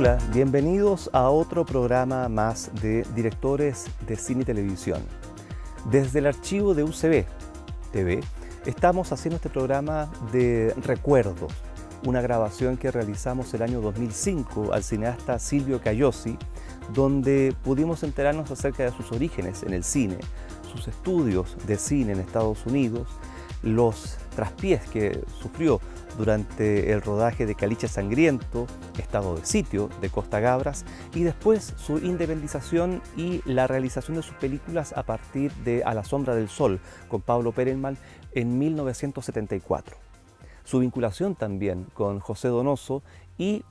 Hola, bienvenidos a otro programa más de directores de cine y televisión. Desde el archivo de UCB TV estamos haciendo este programa de recuerdos, una grabación que realizamos el año 2005 al cineasta Silvio Cayosi, donde pudimos enterarnos acerca de sus orígenes en el cine, sus estudios de cine en Estados Unidos, los traspiés que sufrió durante el rodaje de Caliche Sangriento, Estado de Sitio de Costa Gabras y después su independización y la realización de sus películas a partir de A la sombra del sol con Pablo Perelman en 1974. Su vinculación también con José Donoso y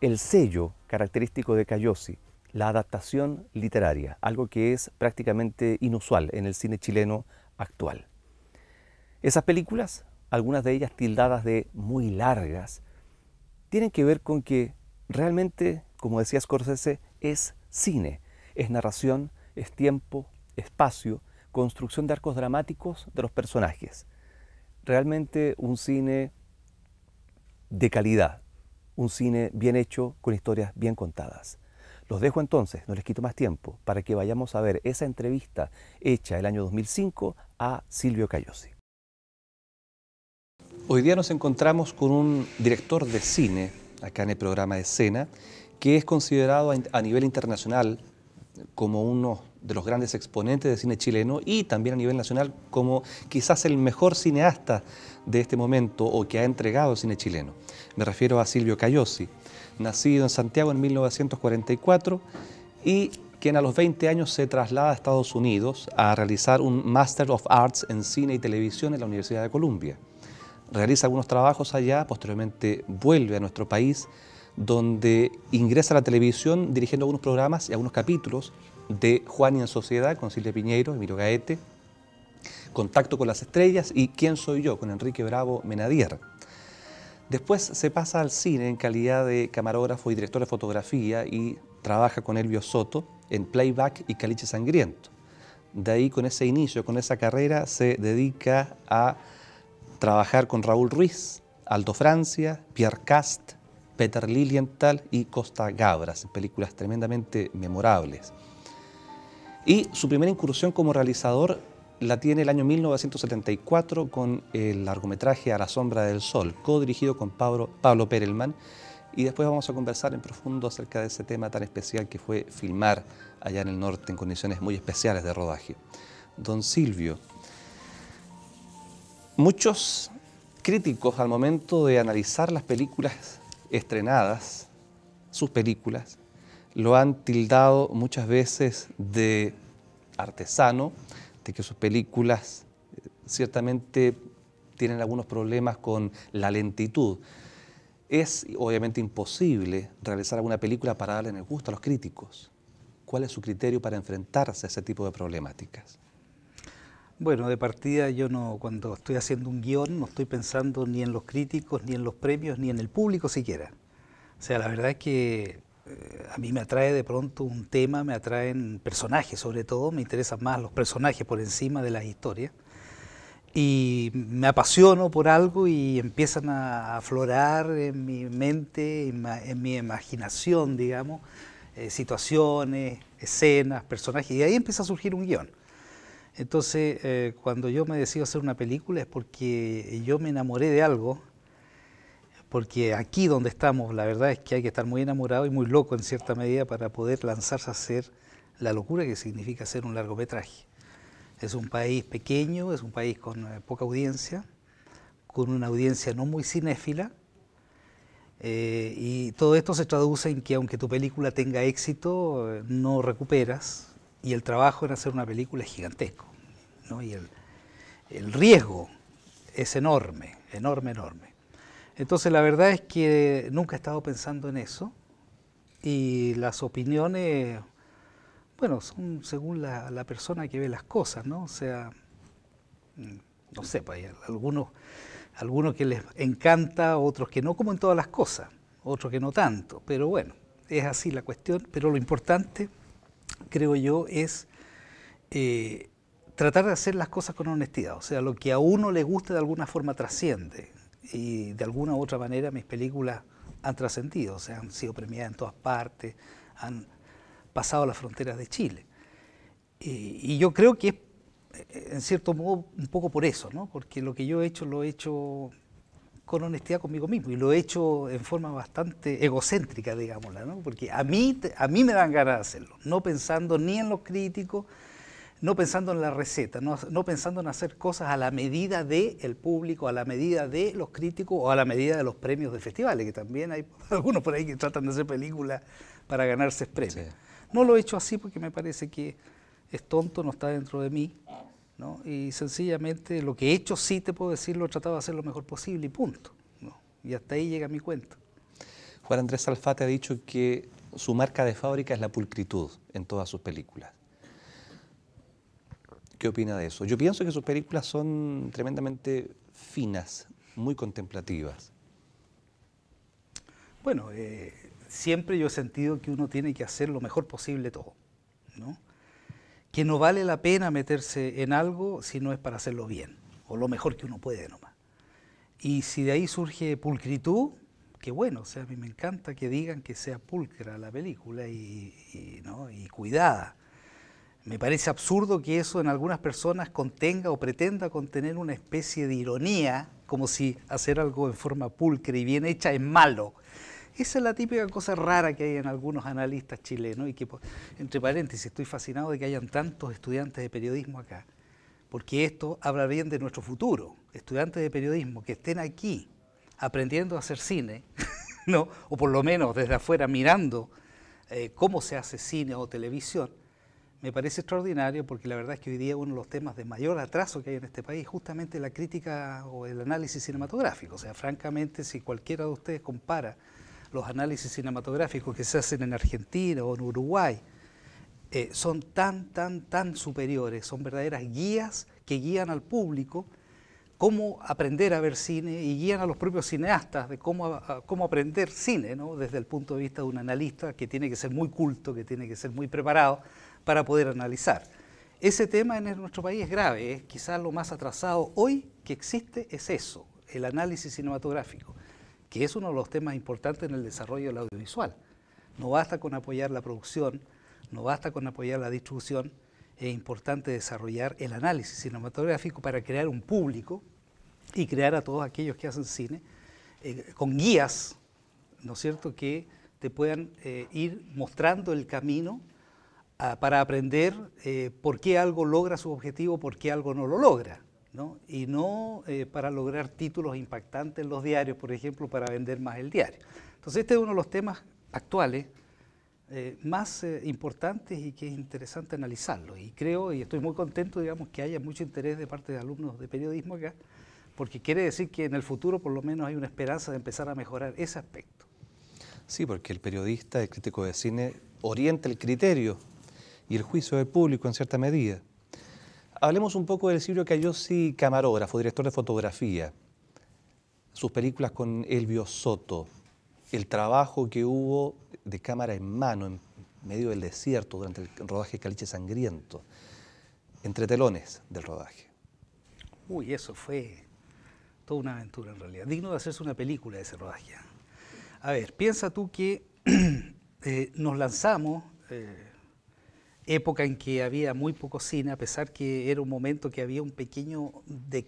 el sello característico de Cayosi, la adaptación literaria, algo que es prácticamente inusual en el cine chileno actual. Esas películas algunas de ellas tildadas de muy largas, tienen que ver con que realmente, como decía Scorsese, es cine, es narración, es tiempo, espacio, construcción de arcos dramáticos de los personajes. Realmente un cine de calidad, un cine bien hecho, con historias bien contadas. Los dejo entonces, no les quito más tiempo, para que vayamos a ver esa entrevista hecha el año 2005 a Silvio Cayosi. Hoy día nos encontramos con un director de cine, acá en el programa de Escena, que es considerado a nivel internacional como uno de los grandes exponentes de cine chileno y también a nivel nacional como quizás el mejor cineasta de este momento o que ha entregado el cine chileno. Me refiero a Silvio Cayosi, nacido en Santiago en 1944 y quien a los 20 años se traslada a Estados Unidos a realizar un Master of Arts en Cine y Televisión en la Universidad de Columbia realiza algunos trabajos allá, posteriormente vuelve a nuestro país, donde ingresa a la televisión dirigiendo algunos programas y algunos capítulos de Juan y en Sociedad con Silvia Piñeiro, Emilio Gaete, Contacto con las Estrellas y ¿Quién soy yo? con Enrique Bravo Menadier. Después se pasa al cine en calidad de camarógrafo y director de fotografía y trabaja con Elvio Soto en Playback y Caliche Sangriento. De ahí con ese inicio, con esa carrera, se dedica a trabajar con Raúl Ruiz, Aldo Francia, Pierre Cast, Peter Lilienthal y Costa Gabras, películas tremendamente memorables. Y su primera incursión como realizador la tiene el año 1974 con el largometraje A la sombra del sol, co-dirigido con Pablo, Pablo Perelman. Y después vamos a conversar en profundo acerca de ese tema tan especial que fue filmar allá en el norte en condiciones muy especiales de rodaje. Don Silvio, Muchos críticos al momento de analizar las películas estrenadas, sus películas, lo han tildado muchas veces de artesano, de que sus películas eh, ciertamente tienen algunos problemas con la lentitud. Es obviamente imposible realizar alguna película para darle en el gusto a los críticos. ¿Cuál es su criterio para enfrentarse a ese tipo de problemáticas? Bueno, de partida yo no, cuando estoy haciendo un guión, no estoy pensando ni en los críticos, ni en los premios, ni en el público siquiera. O sea, la verdad es que eh, a mí me atrae de pronto un tema, me atraen personajes sobre todo, me interesan más los personajes por encima de la historia. Y me apasiono por algo y empiezan a aflorar en mi mente, en mi imaginación, digamos, eh, situaciones, escenas, personajes, y ahí empieza a surgir un guión. Entonces, eh, cuando yo me decido hacer una película es porque yo me enamoré de algo, porque aquí donde estamos, la verdad es que hay que estar muy enamorado y muy loco en cierta medida para poder lanzarse a hacer la locura que significa hacer un largometraje. Es un país pequeño, es un país con eh, poca audiencia, con una audiencia no muy cinéfila, eh, y todo esto se traduce en que aunque tu película tenga éxito, no recuperas y el trabajo en hacer una película es gigantesco. ¿no? Y el, riesgo es enorme, enorme, enorme. Entonces la verdad es que nunca he estado pensando en eso y las opiniones, bueno, son según la, persona que ve las cosas, ¿no? O sea, no sé, pues, algunos, algunos que les encanta, otros que no, como en todas las cosas, otros que no tanto, pero bueno, es así la cuestión, pero lo importante creo yo, es eh, tratar de hacer las cosas con honestidad. O sea, lo que a uno le guste de alguna forma trasciende. Y de alguna u otra manera mis películas han trascendido, o sea, han sido premiadas en todas partes, han pasado las fronteras de Chile. Y, y yo creo que es, eh, en cierto modo, un poco por eso, ¿no? Porque lo que yo he hecho lo he hecho con honestidad conmigo mismo y lo he hecho en forma bastante egocéntrica, digámosla, ¿no? porque a mí, a mí me dan ganas de hacerlo, no pensando ni en los críticos, no pensando en la receta, no, pensando en hacer cosas a la medida del público, a la medida de los críticos o a la medida de los premios de festivales, que también hay algunos por ahí que tratan de hacer películas para ganarse premios. No lo he hecho así porque me parece que es tonto, no está dentro de mí, y sencillamente lo que he hecho sí te puedo decir, lo he tratado de hacer lo mejor posible y punto. Y hasta ahí llega mi cuento. Juan Andrés Alfate ha dicho que su marca de fábrica es la pulcritud en todas sus películas. ¿Qué opina de eso? Yo pienso que sus películas son tremendamente finas, muy contemplativas. Bueno, eh, siempre yo he sentido que uno tiene que hacer lo mejor posible todo, ¿no? que no vale la pena meterse en algo si no es para hacerlo bien, o lo mejor que uno puede nomás. Y si de ahí surge pulcritud, que bueno, o sea, a mí me encanta que digan que sea pulcra la película y, y cuidada. Me parece absurdo que eso en algunas personas contenga o pretenda contener una especie de ironía, como si hacer algo en forma pulcra y bien hecha es malo. Esa es la típica cosa rara que hay en algunos analistas chilenos y que, entre paréntesis, estoy fascinado de que hayan tantos estudiantes de periodismo acá, porque esto habla bien de nuestro futuro. Estudiantes de periodismo que estén aquí aprendiendo a hacer cine, ¿no? o por lo menos desde afuera mirando eh, cómo se hace cine o televisión, me parece extraordinario porque la verdad es que hoy día uno de los temas de mayor atraso que hay en este país es justamente la crítica o el análisis cinematográfico. O sea, francamente, si cualquiera de ustedes compara los análisis cinematográficos que se hacen en Argentina o en Uruguay, eh, son tan, tan, tan superiores, son verdaderas guías que guían al público cómo aprender a ver cine y guían a los propios cineastas de cómo, cómo aprender cine, ¿no? desde el punto de vista de un analista que tiene que ser muy culto, que tiene que ser muy preparado para poder analizar. Ese tema en nuestro país es grave, quizás lo más atrasado hoy que existe es eso, el análisis cinematográfico que es uno de los temas importantes en el desarrollo del audiovisual. No basta con apoyar la producción, no basta con apoyar la distribución, es importante desarrollar el análisis cinematográfico para crear un público y crear a todos aquellos que hacen cine eh, con guías, ¿no es cierto?, que te puedan eh, ir mostrando el camino ah, para aprender eh, por qué algo logra su objetivo, por qué algo no lo logra y no eh, para lograr títulos impactantes en los diarios, por ejemplo, para vender más el diario. Entonces este es uno de los temas actuales eh, más eh, importantes y que es interesante analizarlo. Y creo, y estoy muy contento, digamos, que haya mucho interés de parte de alumnos de periodismo acá, porque quiere decir que en el futuro por lo menos hay una esperanza de empezar a mejorar ese aspecto. Sí, porque el periodista, el crítico de cine, orienta el criterio y el juicio del público en cierta medida. Hablemos un poco del Silvio Cayosi, camarógrafo, director de fotografía. Sus películas con Elvio Soto, el trabajo que hubo de cámara en mano en medio del desierto durante el rodaje Caliche Sangriento, entre telones del rodaje. Uy, eso fue toda una aventura en realidad, digno de hacerse una película de ese rodaje. A ver, piensa tú que eh, nos lanzamos eh, época en que había muy poco cine, a pesar que era un momento que había un pequeño... De,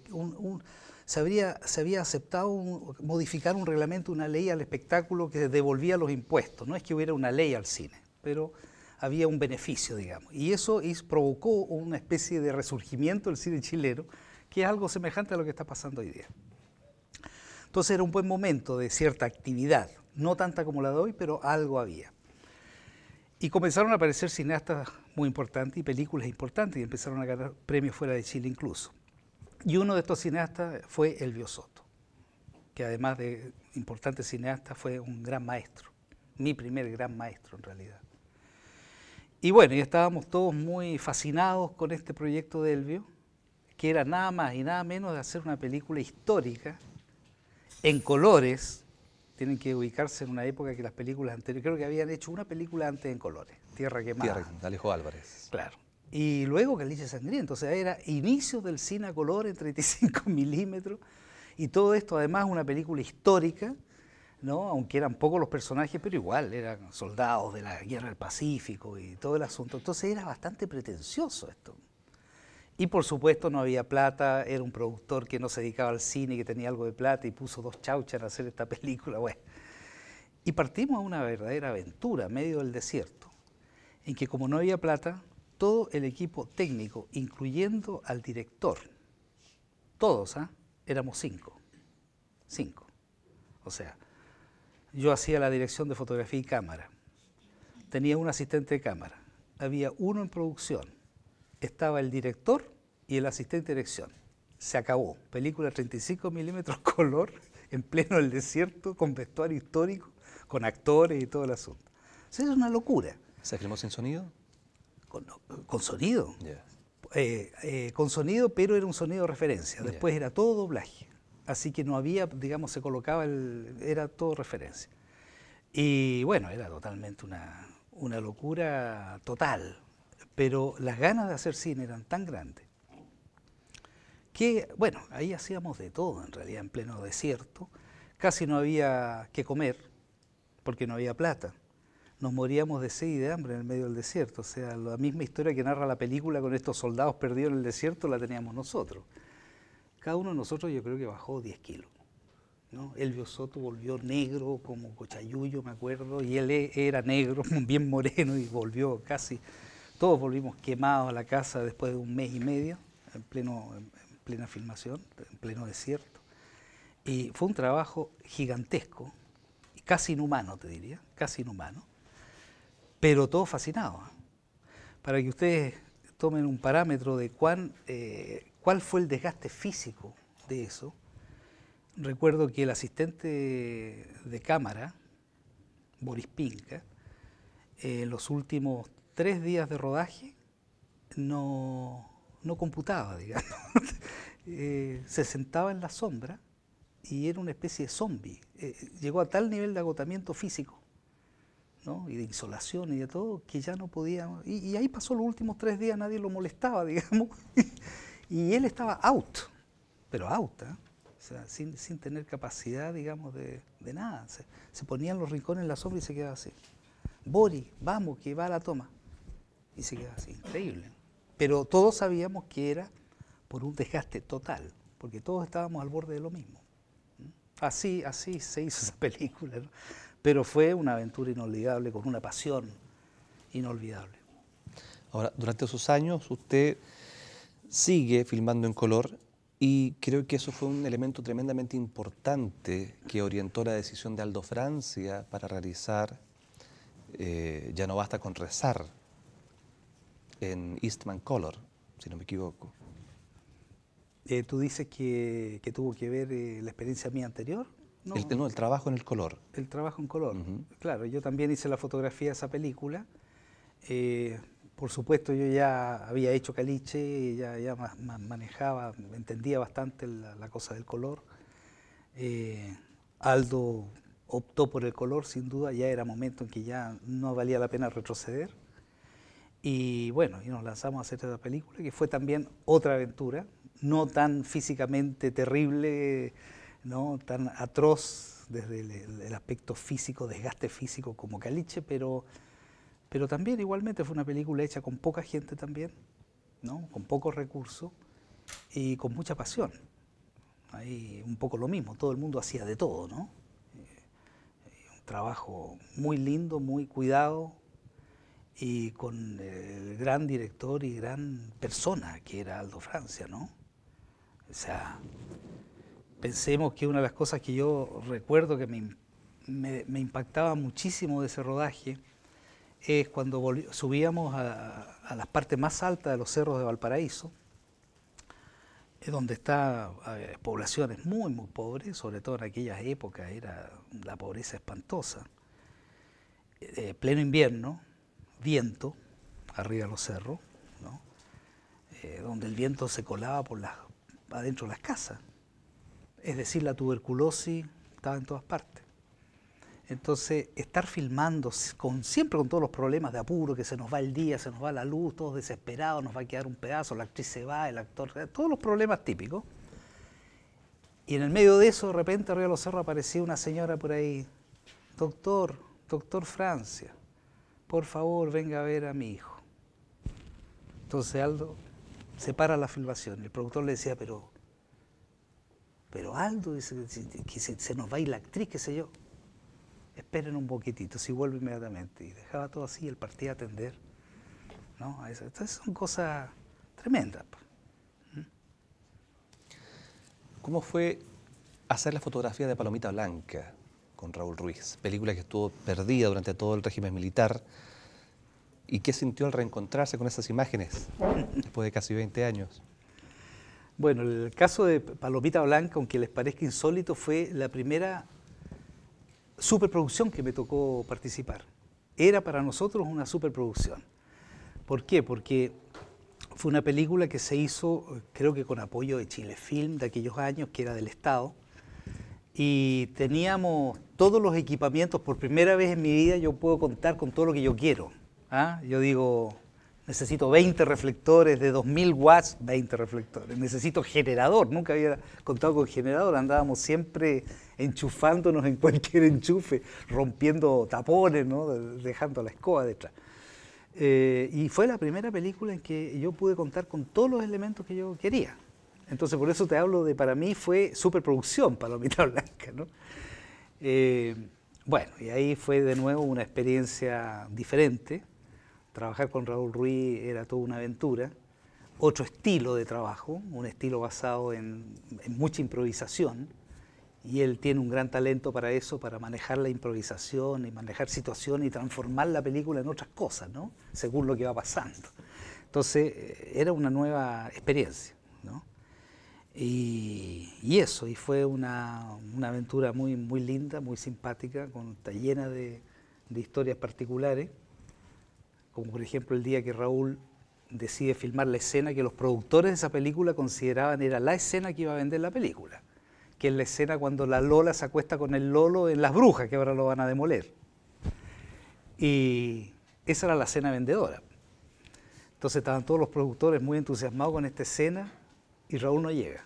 se, habría, se, había aceptado modificar un reglamento, una ley al espectáculo que devolvía los impuestos. No es que hubiera una ley al cine, pero había un beneficio, digamos. Y eso provocó una especie de resurgimiento del cine chileno, que es algo semejante a lo que está pasando hoy día. Entonces era un buen momento de cierta actividad, no tanta como la de hoy, pero algo había. Y comenzaron a aparecer cineastas muy importantes y películas importantes y empezaron a ganar premios fuera de Chile incluso. Y uno de estos cineastas fue Elvio Soto, que además de importante cineasta fue un gran maestro, mi primer gran maestro en realidad. Y bueno, y estábamos todos muy fascinados con este proyecto de Elvio, que era nada más y nada menos de hacer una película histórica en colores tienen que ubicarse en una época que las películas anteriores, creo que habían hecho una película antes en colores, Tierra Quemada. Tierra Alejo Álvarez. Claro. Y luego Caliche Sangriento, entonces sea, era inicio del cine a color en 35 milímetros. Y todo esto, además, una película histórica, ¿no? aunque eran pocos los personajes, pero igual eran soldados de la guerra del Pacífico y todo el asunto. Entonces era bastante pretencioso esto. Y por supuesto no había plata, era un productor que no se dedicaba al cine, que tenía algo de plata y puso dos chauchas a hacer esta película. Bueno. Y partimos a una verdadera aventura, medio del desierto, en que como no había plata, todo el equipo técnico, incluyendo al director, todos, ¿ah? éramos cinco, cinco. O sea, yo hacía la dirección de fotografía y cámara, tenía un asistente de cámara, había uno en producción, estaba el director y el asistente de dirección. Se acabó. Película 35 milímetros color, en pleno el desierto, con vestuario histórico, con actores y todo el asunto. O sea, es una locura. ¿Se filmó sin sonido? Con, sonido. Eh, eh, con sonido, pero era un sonido de referencia. Después era todo doblaje. Así que no había, digamos, se colocaba, el, era todo referencia. Y bueno, era totalmente una, una locura total pero las ganas de hacer cine eran tan grandes que, bueno, ahí hacíamos de todo en realidad, en pleno desierto. Casi no había que comer porque no había plata. Nos moríamos de sed y de hambre en el medio del desierto. O sea, la misma historia que narra la película con estos soldados perdidos en el desierto la teníamos nosotros. Cada uno de nosotros yo creo que bajó 10 kilos. ¿no? Elvio Soto volvió negro como cochayuyo, me acuerdo, y él e, era negro, bien moreno, y volvió casi todos volvimos quemados a la casa después de un mes y medio, en, pleno, plena filmación, en pleno desierto. Y fue un trabajo gigantesco, casi inhumano, te diría, casi inhumano, pero todo fascinado. Para que ustedes tomen un parámetro de cuán, eh, cuál fue el desgaste físico de eso, recuerdo que el asistente de cámara, Boris Pinka, en eh, los últimos tres días de rodaje no, no computaba, digamos. Eh, se sentaba en la sombra y era una especie de zombie. Eh, llegó a tal nivel de agotamiento físico y de insolación y de todo que ya no podía. Y, ahí pasó los últimos tres días, nadie lo molestaba, digamos. y él estaba out, pero out, ¿eh? sin, tener capacidad, digamos, de, nada. Se, se ponía en los rincones en la sombra y se quedaba así. Bori, vamos, que va a la toma y se queda así, increíble. Pero todos sabíamos que era por un desgaste total, porque todos estábamos al borde de lo mismo. Así, así se hizo esa película, pero fue una aventura inolvidable, con una pasión inolvidable. Ahora, durante esos años usted sigue filmando en color y creo que eso fue un elemento tremendamente importante que orientó la decisión de Aldo Francia para realizar eh, Ya no basta con rezar, en Eastman Color, si no me equivoco. Eh, ¿Tú dices que, tuvo que ver eh, la experiencia mía anterior? No. El, trabajo en el color. El trabajo en color, claro. Yo también hice la fotografía de esa película. Eh, por supuesto, yo ya había hecho caliche, ya, manejaba, entendía bastante la cosa del color. Aldo optó por el color, sin duda, ya era momento en que ya no valía la pena retroceder. Y bueno, y nos lanzamos a hacer esta película, que fue también otra aventura, no tan físicamente terrible, no tan atroz desde el, aspecto físico, desgaste físico como Caliche, pero, pero también igualmente fue una película hecha con poca gente también, ¿no? con pocos recursos y con mucha pasión. Ahí un poco lo mismo, todo el mundo hacía de todo, ¿no? Eh, eh, un trabajo muy lindo, muy cuidado, y con el gran director y gran persona que era Aldo Francia, ¿no? O sea, pensemos que una de las cosas que yo recuerdo que me, impactaba muchísimo de ese rodaje es cuando subíamos a, las partes más altas de los cerros de Valparaíso, donde está eh, poblaciones muy, muy pobres, sobre todo en aquellas épocas era la pobreza espantosa, eh, pleno invierno, viento arriba de los cerros, eh, donde el viento se colaba por adentro de las casas. Es decir, la tuberculosis estaba en todas partes. Entonces, estar filmando siempre con todos los problemas de apuro, que se nos va el día, se nos va la luz, todos desesperados, nos va a quedar un pedazo, la actriz se va, el actor, todos los problemas típicos. Y en el medio de eso, de repente, arriba de los cerros aparecía una señora por ahí, doctor, doctor Francia, por favor venga a ver a mi hijo. Entonces Aldo se para la filmación. El productor le decía, pero, pero Aldo, que se, nos va a ir la actriz, qué sé yo. Esperen un poquitito, si vuelve inmediatamente. Y dejaba todo así, él partía a atender. ¿no? Entonces son cosas tremendas. Pues. ¿Cómo fue hacer la fotografía de Palomita Blanca? con Raúl Ruiz, película que estuvo perdida durante todo el régimen militar. ¿Y qué sintió al reencontrarse con esas imágenes después de casi 20 años? Bueno, el caso de Palomita Blanca, aunque les parezca insólito, fue la primera superproducción que me tocó participar. Era para nosotros una superproducción. ¿Por qué? Porque fue una película que se hizo, eh, creo que con apoyo de Chile Film de aquellos años, que era del Estado, y teníamos todos los equipamientos. Por primera vez en mi vida yo puedo contar con todo lo que yo quiero. ¿ah? Yo digo, necesito 20 reflectores de 2000 watts, 20 reflectores, necesito generador, nunca había contado con generador, andábamos siempre enchufándonos en cualquier enchufe, rompiendo tapones, ¿no? dejando la escoba detrás. Eh, y fue la primera película en que yo pude contar con todos los elementos que yo quería. Entonces, por eso te hablo de, para mí fue superproducción Palomita Blanca, ¿no? Eh, bueno, y ahí fue de nuevo una experiencia diferente. Trabajar con Raúl Ruiz era toda una aventura. Otro estilo de trabajo, un estilo basado en, en mucha improvisación. Y él tiene un gran talento para eso, para manejar la improvisación y manejar situaciones y transformar la película en otras cosas, ¿no? Según lo que va pasando. Entonces, eh, era una nueva experiencia, ¿no? Y, eso, y fue una, aventura muy, muy linda, muy simpática, con, está llena de, de, historias particulares, como por ejemplo el día que Raúl decide filmar la escena que los productores de esa película consideraban era la escena que iba a vender la película, que es la escena cuando la Lola se acuesta con el Lolo en Las Brujas, que ahora lo van a demoler. Y esa era la escena vendedora. Entonces estaban todos los productores muy entusiasmados con esta escena y Raúl no llega.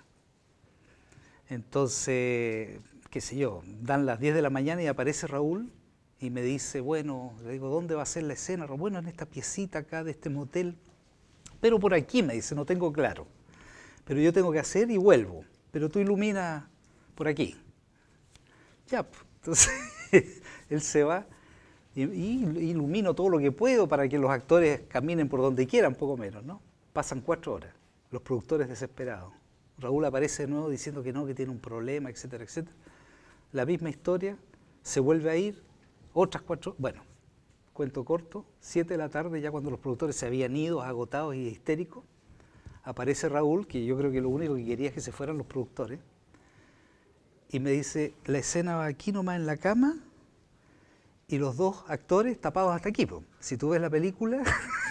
Entonces, qué sé yo, dan las 10 de la mañana y aparece Raúl y me dice, bueno, le digo, ¿dónde va a ser la escena? Bueno, en esta piecita acá de este motel, pero por aquí me dice, no tengo claro, pero yo tengo que hacer y vuelvo, pero tú ilumina por aquí. Ya, pues, entonces él se va y, y, ilumino todo lo que puedo para que los actores caminen por donde quieran, poco menos, ¿no? Pasan cuatro horas los productores desesperados. Raúl aparece de nuevo diciendo que no, que tiene un problema, etcétera, etcétera. La misma historia, se vuelve a ir, otras cuatro, bueno, cuento corto, siete de la tarde, ya cuando los productores se habían ido, agotados y histéricos, aparece Raúl, que yo creo que lo único que quería es que se fueran los productores, y me dice, la escena va aquí nomás en la cama, y los dos actores tapados hasta aquí. Si tú ves la película,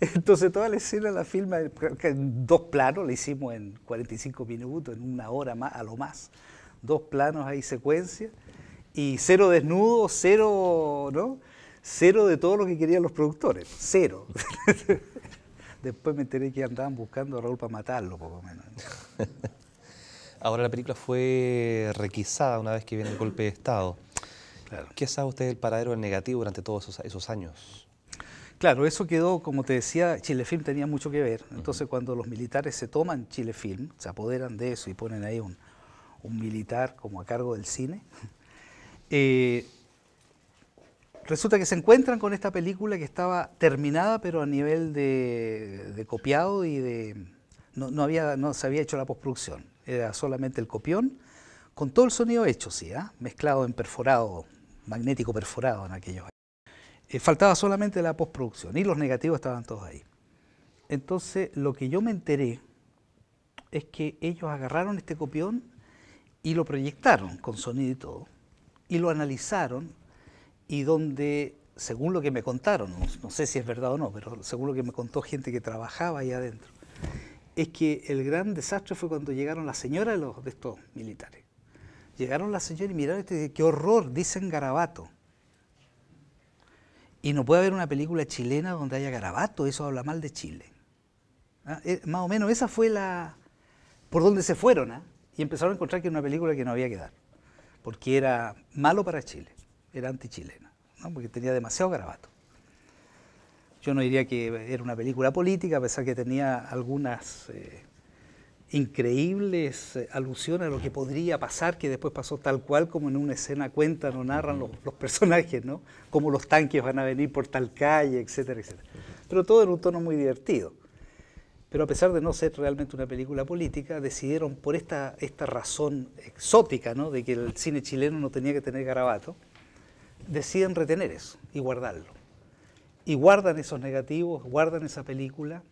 Entonces toda la escena la filma en dos planos, la hicimos en 45 minutos, en una hora más, a lo más. Dos planos ahí secuencia y cero desnudos cero, ¿no? Cero de todo lo que querían los productores, cero. Después me enteré que andaban buscando a Raúl para matarlo, poco menos. Ahora la película fue requisada una vez que viene el golpe de Estado. ¿Qué sabe usted del paradero del negativo durante todos esos años? Claro, eso quedó, como te decía, Chilefilm tenía mucho que ver. Entonces, cuando los militares se toman Chilefilm, se apoderan de eso y ponen ahí un, militar como a cargo del cine, eh, resulta que se encuentran con esta película que estaba terminada, pero a nivel de, copiado y de. No, había, no se había hecho la postproducción, era solamente el copión, con todo el sonido hecho, sí, ¿ah? mezclado en perforado, magnético perforado en aquellos años. Eh, faltaba solamente la postproducción y los negativos estaban todos ahí. Entonces, lo que yo me enteré es que ellos agarraron este copión y lo proyectaron con sonido y todo, y lo analizaron, y donde, según lo que me contaron, no, sé si es verdad o no, pero según lo que me contó gente que trabajaba ahí adentro, es que el gran desastre fue cuando llegaron las señoras de, estos militares. Llegaron las señoras y miraron este qué horror, dicen garabato. Y no puede haber una película chilena donde haya garabato, eso habla mal de Chile. Ah, eh, más o menos esa fue la... por donde se fueron, ¿ah? Y empezaron a encontrar que era una película que no había que dar, porque era malo para Chile, era antichilena, ¿no? porque tenía demasiado garabato. Yo no diría que era una película política, a pesar que tenía algunas... Eh, increíbles eh, alusiones a lo que podría pasar, que después pasó tal cual como en una escena cuentan o narran los, los personajes, ¿no? como los tanques van a venir por tal calle, etcétera, etcétera. Pero todo en un tono muy divertido. Pero a pesar de no ser realmente una película política, decidieron por esta, esta razón exótica, ¿no? De que el cine chileno no tenía que tener garabato, deciden retener eso y guardarlo. Y guardan esos negativos, guardan esa película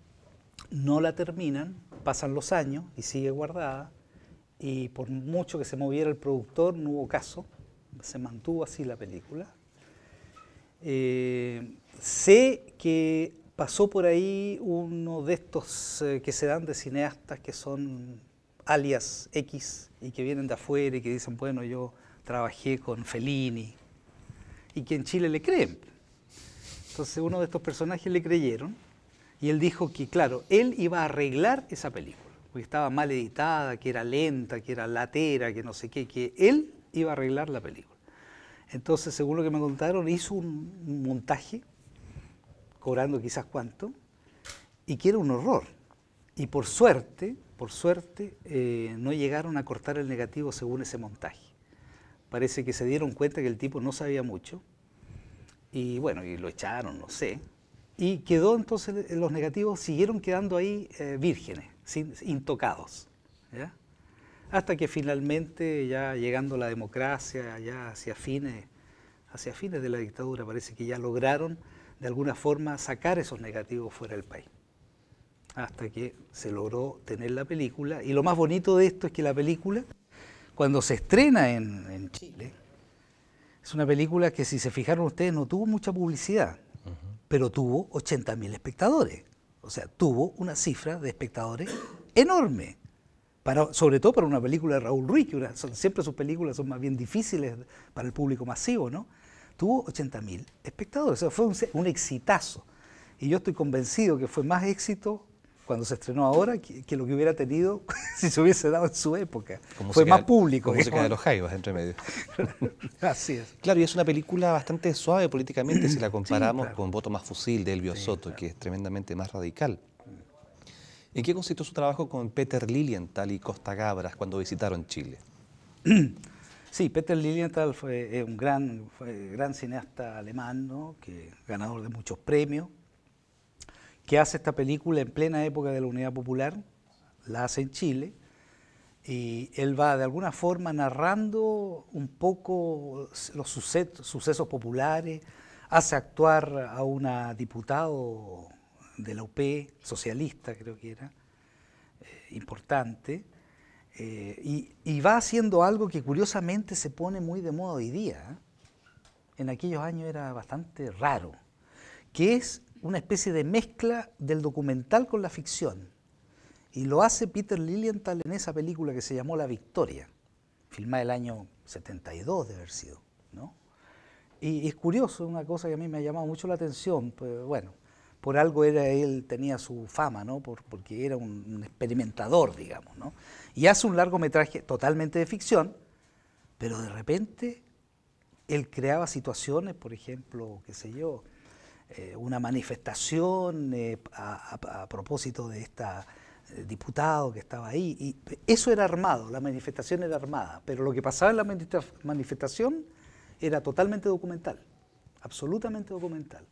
no la terminan, pasan los años y sigue guardada, y por mucho que se moviera el productor, no hubo caso, se mantuvo así la película. Eh, sé que pasó por ahí uno de estos eh, que se dan de cineastas que son alias X y que vienen de afuera y que dicen, bueno, yo trabajé con Fellini, y que en Chile le creen. Entonces uno de estos personajes le creyeron y él dijo que, claro, él iba a arreglar esa película, porque estaba mal editada, que era lenta, que era latera, que no sé qué, que él iba a arreglar la película. Entonces, según lo que me contaron, hizo un montaje, cobrando quizás cuánto, y que era un horror. Y por suerte, por suerte, eh, no llegaron a cortar el negativo según ese montaje. Parece que se dieron cuenta que el tipo no sabía mucho y bueno, y lo echaron, no sé y quedó entonces, eh, los negativos siguieron quedando ahí eh, vírgenes, intocados. Hasta que finalmente, ya llegando la democracia, ya hacia fines, hacia fines de la dictadura, parece que ya lograron de alguna forma sacar esos negativos fuera del país. Hasta que se logró tener la película. Y lo más bonito de esto es que la película, cuando se estrena en Chile, es una película que si se fijaron ustedes no tuvo mucha publicidad pero tuvo 80.000 espectadores. O sea, tuvo una cifra de espectadores enorme. sobre todo para una película de Raúl Ruiz, que son, siempre sus películas son más bien difíciles para el público masivo, ¿no? Tuvo 80.000 espectadores, o sea, fue un, un, exitazo. Y yo estoy convencido que fue más éxito cuando se estrenó ahora que, lo que hubiera tenido si se hubiese dado en su época. Fue más público. sé música de los Jaivas, entre medio. Así es. Claro, y es una película bastante suave políticamente si la comparamos con Voto más fusil de Elvio Soto, que es tremendamente más radical. ¿En qué consistió su trabajo con Peter Lilienthal y Costa Gabras cuando visitaron Chile? Sí, Peter Lilienthal fue un gran, gran cineasta alemán, que ganador de muchos premios, que hace esta película en plena época de la Unidad Popular, la hace en Chile, y él va de alguna forma narrando un poco los sucesos, populares, hace actuar a una diputado de la UP, socialista creo que era, eh, importante, eh, y, y, va haciendo algo que curiosamente se pone muy de moda hoy día, ¿eh? en aquellos años era bastante raro, que es una especie de mezcla del documental con la ficción. Y lo hace Peter Lilienthal en esa película que se llamó La Victoria, filmada el año 72 de haber sido. ¿no? Y, es curioso, una cosa que a mí me ha llamado mucho la atención, pues, bueno, por algo era él tenía su fama, ¿no? porque era un, experimentador, digamos, Y hace un largometraje totalmente de ficción, pero de repente él creaba situaciones, por ejemplo, qué sé yo, eh, una manifestación eh, a, propósito de este diputado que estaba ahí. Y eso era armado, la manifestación era armada, pero lo que pasaba en la manifestación era totalmente documental, absolutamente documental.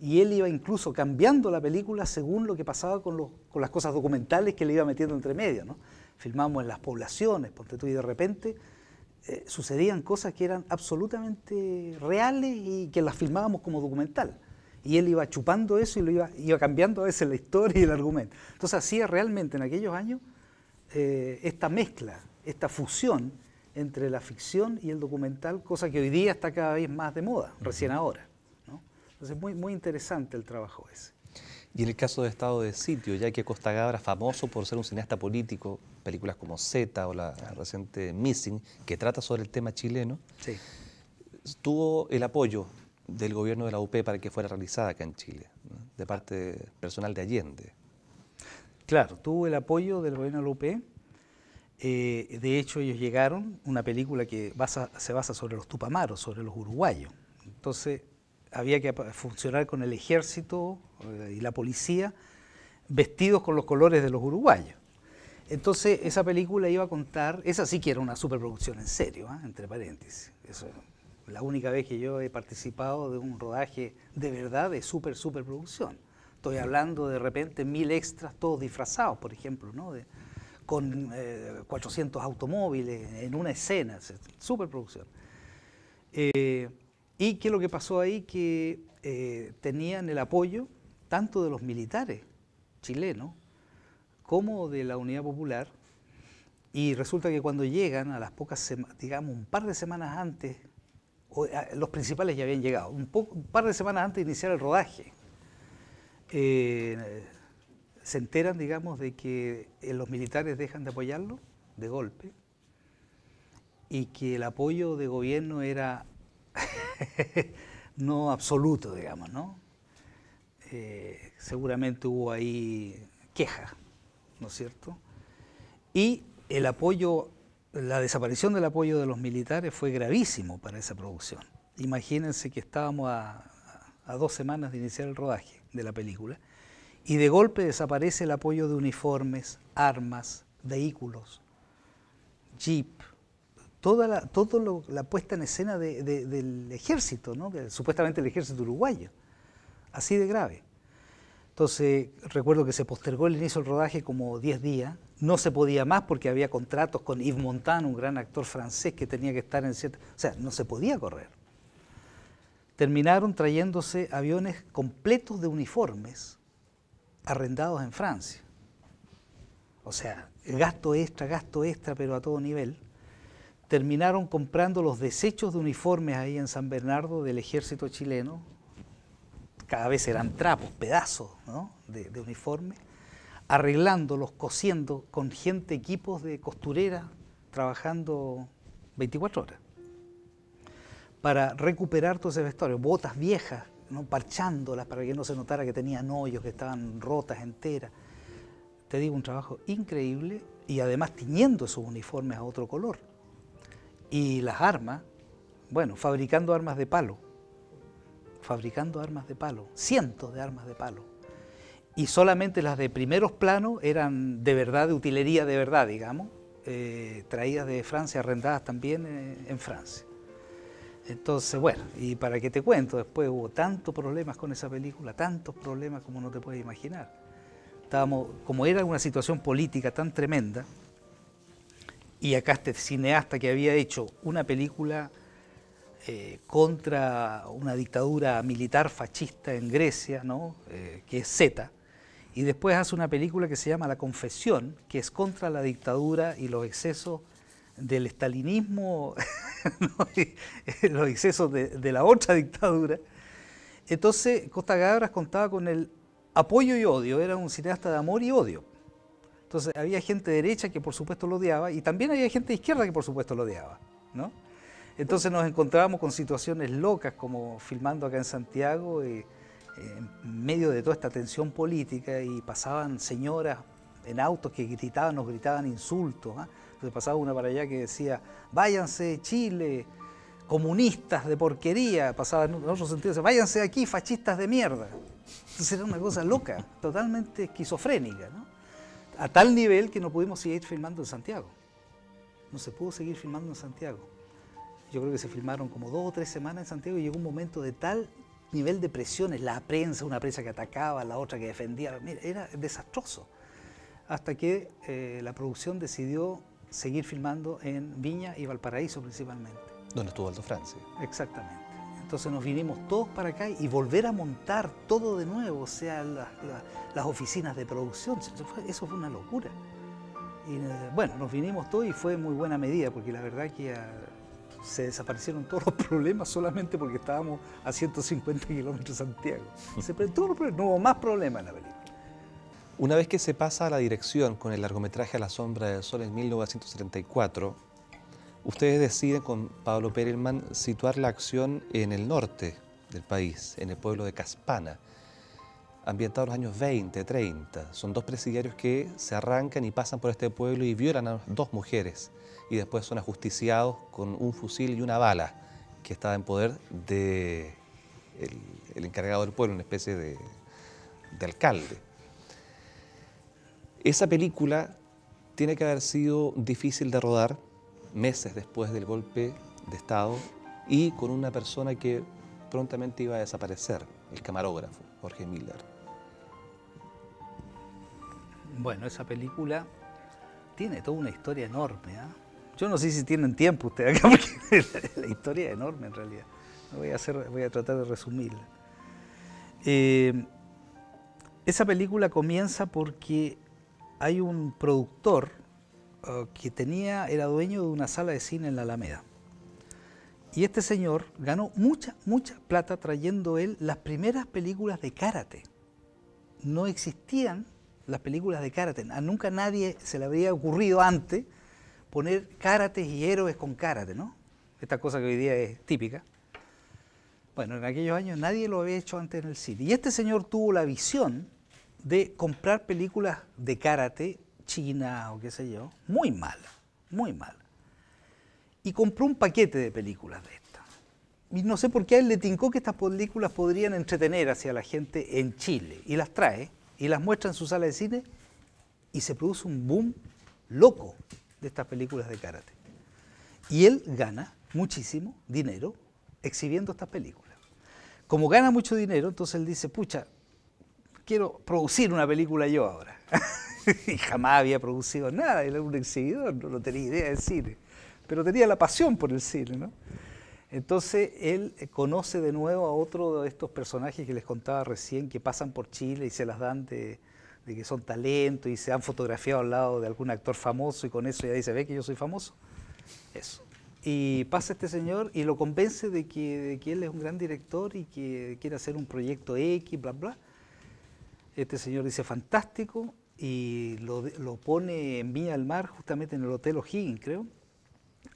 Y él iba incluso cambiando la película según lo que pasaba con, los, las cosas documentales que le iba metiendo entre medio. ¿no? Filmamos en las poblaciones, ponte tú, y de repente sucedían cosas que eran absolutamente reales y que las filmábamos como documental y él iba chupando eso y lo iba, cambiando a veces la historia y el argumento. Entonces hacía realmente en aquellos años eh, esta mezcla, esta fusión entre la ficción y el documental, cosa que hoy día está cada vez más de moda, recién ahora. Entonces muy, muy interesante el trabajo ese. Y en el caso de Estado de Sitio, ya que Costa Gabra famoso por ser un cineasta político, películas como Z o la reciente Missing, que trata sobre el tema chileno, tuvo el apoyo del gobierno de la UP para que fuera realizada acá en Chile, de parte personal de Allende. Claro, tuvo el apoyo del gobierno de la UP. Eh, de hecho, ellos llegaron, una película que se basa sobre los tupamaros, sobre los uruguayos. Entonces, había que funcionar con el ejército eh, y la policía vestidos con los colores de los uruguayos. Entonces, esa película iba a contar, esa sí que era una superproducción en serio, ¿ah? entre paréntesis. Eso, la única vez que yo he participado de un rodaje de verdad de súper, súper producción. Estoy hablando de repente mil extras, todos disfrazados, por ejemplo, ¿no? De, con 400 eh, automóviles en una escena, súper producción. Eh, y es lo que pasó ahí, que eh, tenían el apoyo tanto de los militares chilenos como de la Unidad Popular, y resulta que cuando llegan, a las pocas digamos un par de semanas antes eh, los principales ya habían llegado. Un, par de semanas antes de iniciar el rodaje, eh, se enteran, digamos, de que eh, los militares dejan de apoyarlo de golpe y que el apoyo de gobierno era no absoluto, digamos, ¿no? seguramente hubo ahí queja, ¿no es cierto? Y el apoyo la desaparición del apoyo de los militares fue gravísimo para esa producción. Imagínense que estábamos a, dos semanas de iniciar el rodaje de la película y de golpe desaparece el apoyo de uniformes, armas, vehículos, jeep, toda la, todo la puesta en escena del ejército, supuestamente el ejército uruguayo, así de grave. Entonces, recuerdo que se postergó el inicio del rodaje como 10 días. No se podía más porque había contratos con Yves Montand, un gran actor francés que tenía que estar en cierta... O sea, no se podía correr. Terminaron trayéndose aviones completos de uniformes arrendados en Francia. O sea, gasto extra, gasto extra, pero a todo nivel. Terminaron comprando los desechos de uniformes ahí en San Bernardo del ejército chileno, cada vez eran trapos, pedazos de, uniforme, arreglándolos, cosiendo con gente, equipos de costurera, trabajando 24 horas para recuperar todos esos vestuarios, botas viejas, ¿no? parchándolas para que no se notara que tenían hoyos, que estaban rotas enteras. Te digo, un trabajo increíble y además tiñendo esos uniformes a otro color. Y las armas, bueno, fabricando armas de palo fabricando armas de palo, cientos de armas de palo. Y solamente las de primeros planos eran de verdad, de utilería de verdad, digamos, eh, traídas de Francia, arrendadas también eh, en Francia. Entonces, bueno, y para qué te cuento, después hubo tantos problemas con esa película, tantos problemas como no te puedes imaginar. Estábamos, como era una situación política tan tremenda, y acá este cineasta que había hecho una película eh, contra una dictadura militar fascista en Grecia, ¿no? Eh, que es Z, y después hace una película que se llama La Confesión, que es contra la dictadura y los excesos del estalinismo, eh, los excesos de, la otra dictadura. Entonces, Costa Gabras contaba con el apoyo y odio, era un cineasta de amor y odio. Entonces, había gente derecha que por supuesto lo odiaba y también había gente de izquierda que por supuesto lo odiaba, ¿no? Entonces nos encontrábamos con situaciones locas como filmando acá en Santiago, eh, eh, en medio de toda esta tensión política y pasaban señoras en autos que gritaban, nos gritaban insultos. ¿ah? Entonces pasaba una para allá que decía, váyanse Chile, comunistas de porquería, pasaba en otro sentido, váyanse aquí, fascistas de mierda. Entonces era una cosa loca, totalmente esquizofrénica, ¿no? A tal nivel que no pudimos seguir filmando en Santiago. No se pudo seguir filmando en Santiago yo creo que se filmaron como dos o tres semanas en Santiago y llegó un momento de tal nivel de presiones, la prensa, una prensa que atacaba, la otra que defendía, era desastroso. Hasta que eh, la producción decidió seguir filmando en Viña y Valparaíso principalmente. Donde estuvo Aldo Francia. Exactamente. Entonces nos vinimos todos para acá y volver a montar todo de nuevo, o sea, las oficinas de producción, eso fue, una locura. Y eh, bueno, nos vinimos todos y fue muy buena medida, porque la verdad que se desaparecieron todos los problemas solamente porque estábamos a 150 kilómetros de Santiago. Se todos los no hubo más problemas en la película. Una vez que se pasa a la dirección con el largometraje A la sombra del sol en 1974, ustedes deciden con Pablo Perelman situar la acción en el norte del país, en el pueblo de Caspana ambientado en los años 20, 30. Son dos presidiarios que se arrancan y pasan por este pueblo y violan a dos mujeres y después son ajusticiados con un fusil y una bala que estaba en poder de encargado del pueblo, una especie de, de alcalde. Esa película tiene que haber sido difícil de rodar meses después del golpe de Estado y con una persona que prontamente iba a desaparecer, el camarógrafo Jorge Miller. Bueno, esa película tiene toda una historia enorme. ¿ah? Yo no sé si tienen tiempo ustedes acá, porque la, historia es enorme en realidad. Voy a, hacer, voy a tratar de resumirla. Eh, esa película comienza porque hay un productor eh, que tenía, era dueño de una sala de cine en la Alameda. Y este señor ganó mucha, mucha plata trayendo él las primeras películas de karate. No existían las películas de karate. A nunca nadie se le habría ocurrido antes poner karates y héroes con karate, ¿no? Esta cosa que hoy día es típica. Bueno, en aquellos años nadie lo había hecho antes en el cine. Y este señor tuvo la visión de comprar películas de karate china o qué sé yo, muy mal muy mal Y compró un paquete de películas de estas. Y no sé por qué a él le tincó que estas películas podrían entretener hacia la gente en Chile. Y las trae y las muestra en su sala de cine y se produce un boom loco de estas películas de karate. Y él gana muchísimo dinero exhibiendo estas películas. Como gana mucho dinero, entonces él dice, pucha, quiero producir una película yo ahora. y jamás había producido nada, era un exhibidor, no, tenía idea del cine, pero tenía la pasión por el cine, ¿no? Entonces él eh, conoce de nuevo a otro de estos personajes que les contaba recién, que pasan por Chile y se las dan de, que son talento y se han fotografiado al lado de algún actor famoso y con eso ya dice, ve que yo soy famoso. Eso. Y pasa este señor y lo convence de que, él es un gran director y que quiere hacer un proyecto X, bla, bla. Este señor dice, fantástico, y lo, pone en Vía al Mar, justamente en el Hotel O'Higgins, creo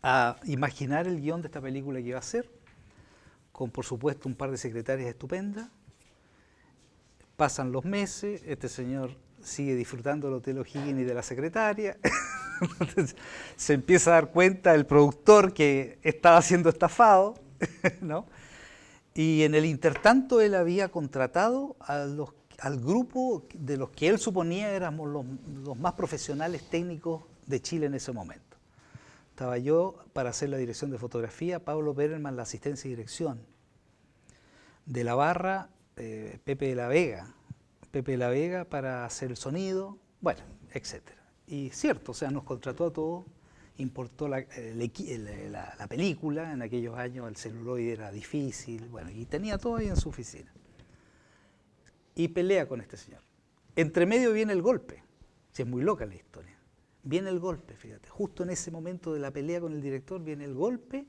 a imaginar el guión de esta película que iba a ser, con por supuesto un par de secretarias estupendas. Pasan los meses, este señor sigue disfrutando del Hotel O'Higgins y de la secretaria. se empieza a dar cuenta el productor que estaba siendo estafado, Y en el intertanto él había contratado al grupo de los que él suponía éramos los más profesionales técnicos de Chile en ese momento. Estaba yo para hacer la dirección de fotografía, Pablo berman la asistencia y dirección. De la barra, eh, Pepe de la Vega. Pepe de la Vega para hacer el sonido, bueno, etc. Y cierto, o sea, nos contrató a todos, importó la, la película, en aquellos años el celuloide era difícil, bueno, y tenía todo ahí en su oficina. Y pelea con este señor. Entre medio viene el golpe, si es muy loca la historia viene el golpe, fíjate, justo en ese momento de la pelea con el director viene el golpe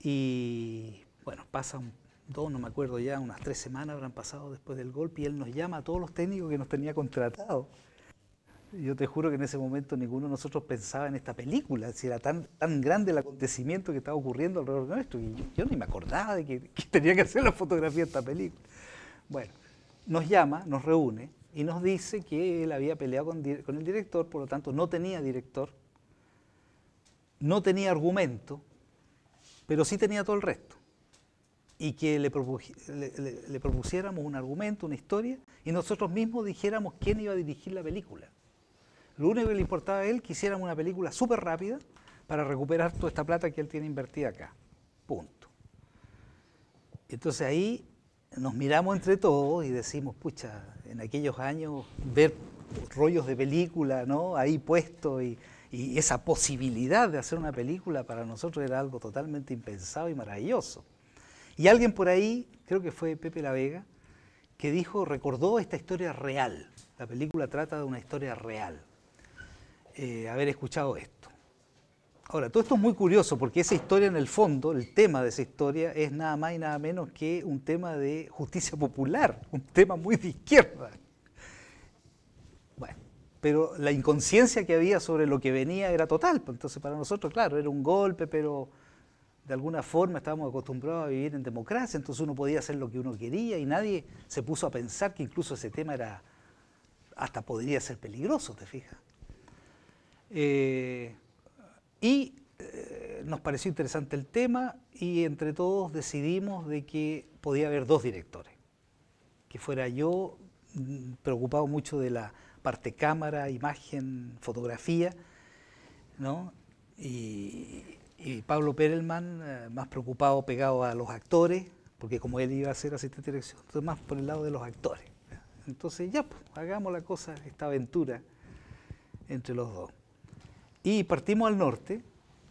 y bueno, pasan dos, no me acuerdo ya, unas tres semanas habrán pasado después del golpe y él nos llama a todos los técnicos que nos tenía contratados. Yo te juro que en ese momento ninguno de nosotros pensaba en esta película, si era tan, tan grande el acontecimiento que estaba ocurriendo alrededor de nuestro. Y yo, ni me acordaba de que, que tenía que hacer la fotografía de esta película. Bueno, nos llama, nos reúne, y nos dice que él había peleado con, el director, por lo tanto no tenía director, no tenía argumento, pero sí tenía todo el resto. Y que le, le, propusiéramos un argumento, una historia, y nosotros mismos dijéramos quién iba a dirigir la película. Lo único que le importaba a él que hiciéramos una película súper rápida para recuperar toda esta plata que él tiene invertida acá. Punto. Entonces ahí nos miramos entre todos y decimos, pucha, en aquellos años ver rollos de película, ¿no? Ahí puesto y, esa posibilidad de hacer una película para nosotros era algo totalmente impensado y maravilloso. Y alguien por ahí, creo que fue Pepe La Vega, que dijo, recordó esta historia real. La película trata de una historia real. Eh, haber escuchado esto. Ahora, todo esto es muy curioso porque esa historia en el fondo, el tema de esa historia es nada más y nada menos que un tema de justicia popular, un tema muy de izquierda. Bueno, pero la inconsciencia que había sobre lo que venía era total, pues, entonces para nosotros, claro, era un golpe, pero de alguna forma estábamos acostumbrados a vivir en democracia, entonces uno podía hacer lo que uno quería y nadie se puso a pensar que incluso ese tema era, hasta podría ser peligroso, ¿te fijas? Eh, y eh, nos pareció interesante el tema y entre todos decidimos de que podía haber dos directores, que fuera yo mm, preocupado mucho de la parte cámara, imagen, fotografía, ¿no? y, Pablo Perelman eh, más preocupado, pegado a los actores, porque como él iba a ser asistente de dirección, más por el lado de los actores. Entonces ya, pues, hagamos la cosa, esta aventura entre los dos. Y partimos al norte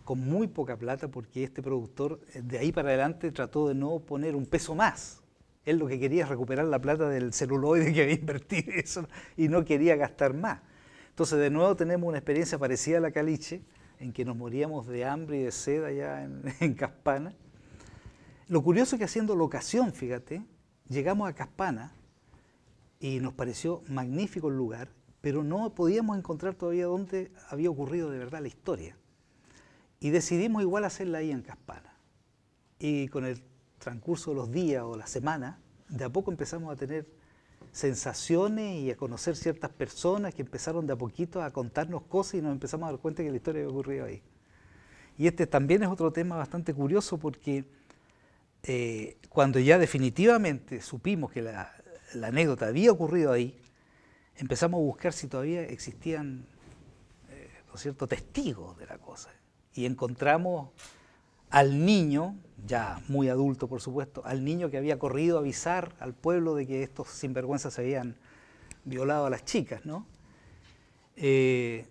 con muy poca plata porque este productor eh, de ahí para adelante trató de no poner un peso más. Él lo que quería es recuperar la plata del celuloide que había invertido y no quería gastar más. Entonces de nuevo tenemos una experiencia parecida a la caliche, en que nos moríamos de hambre y de sed allá en, en Caspana. Lo curioso es que haciendo locación, fíjate, llegamos a Caspana y nos pareció magnífico el lugar pero no podíamos encontrar todavía dónde había ocurrido de verdad la historia. Y decidimos igual hacerla ahí en Caspana. Y con el transcurso de los días o la semana, de a poco empezamos a tener sensaciones y a conocer ciertas personas que empezaron de a poquito a contarnos cosas y nos empezamos a dar cuenta que la historia había ocurrido ahí. Y este también es otro tema bastante curioso porque eh, cuando ya definitivamente supimos que la anécdota había ocurrido ahí, empezamos a buscar si todavía existían eh, cierto? testigos de la cosa. Y encontramos al niño, ya muy adulto por supuesto, al niño que había corrido a avisar al pueblo de que estos sinvergüenzas se habían violado a las chicas, ¿no? Eh,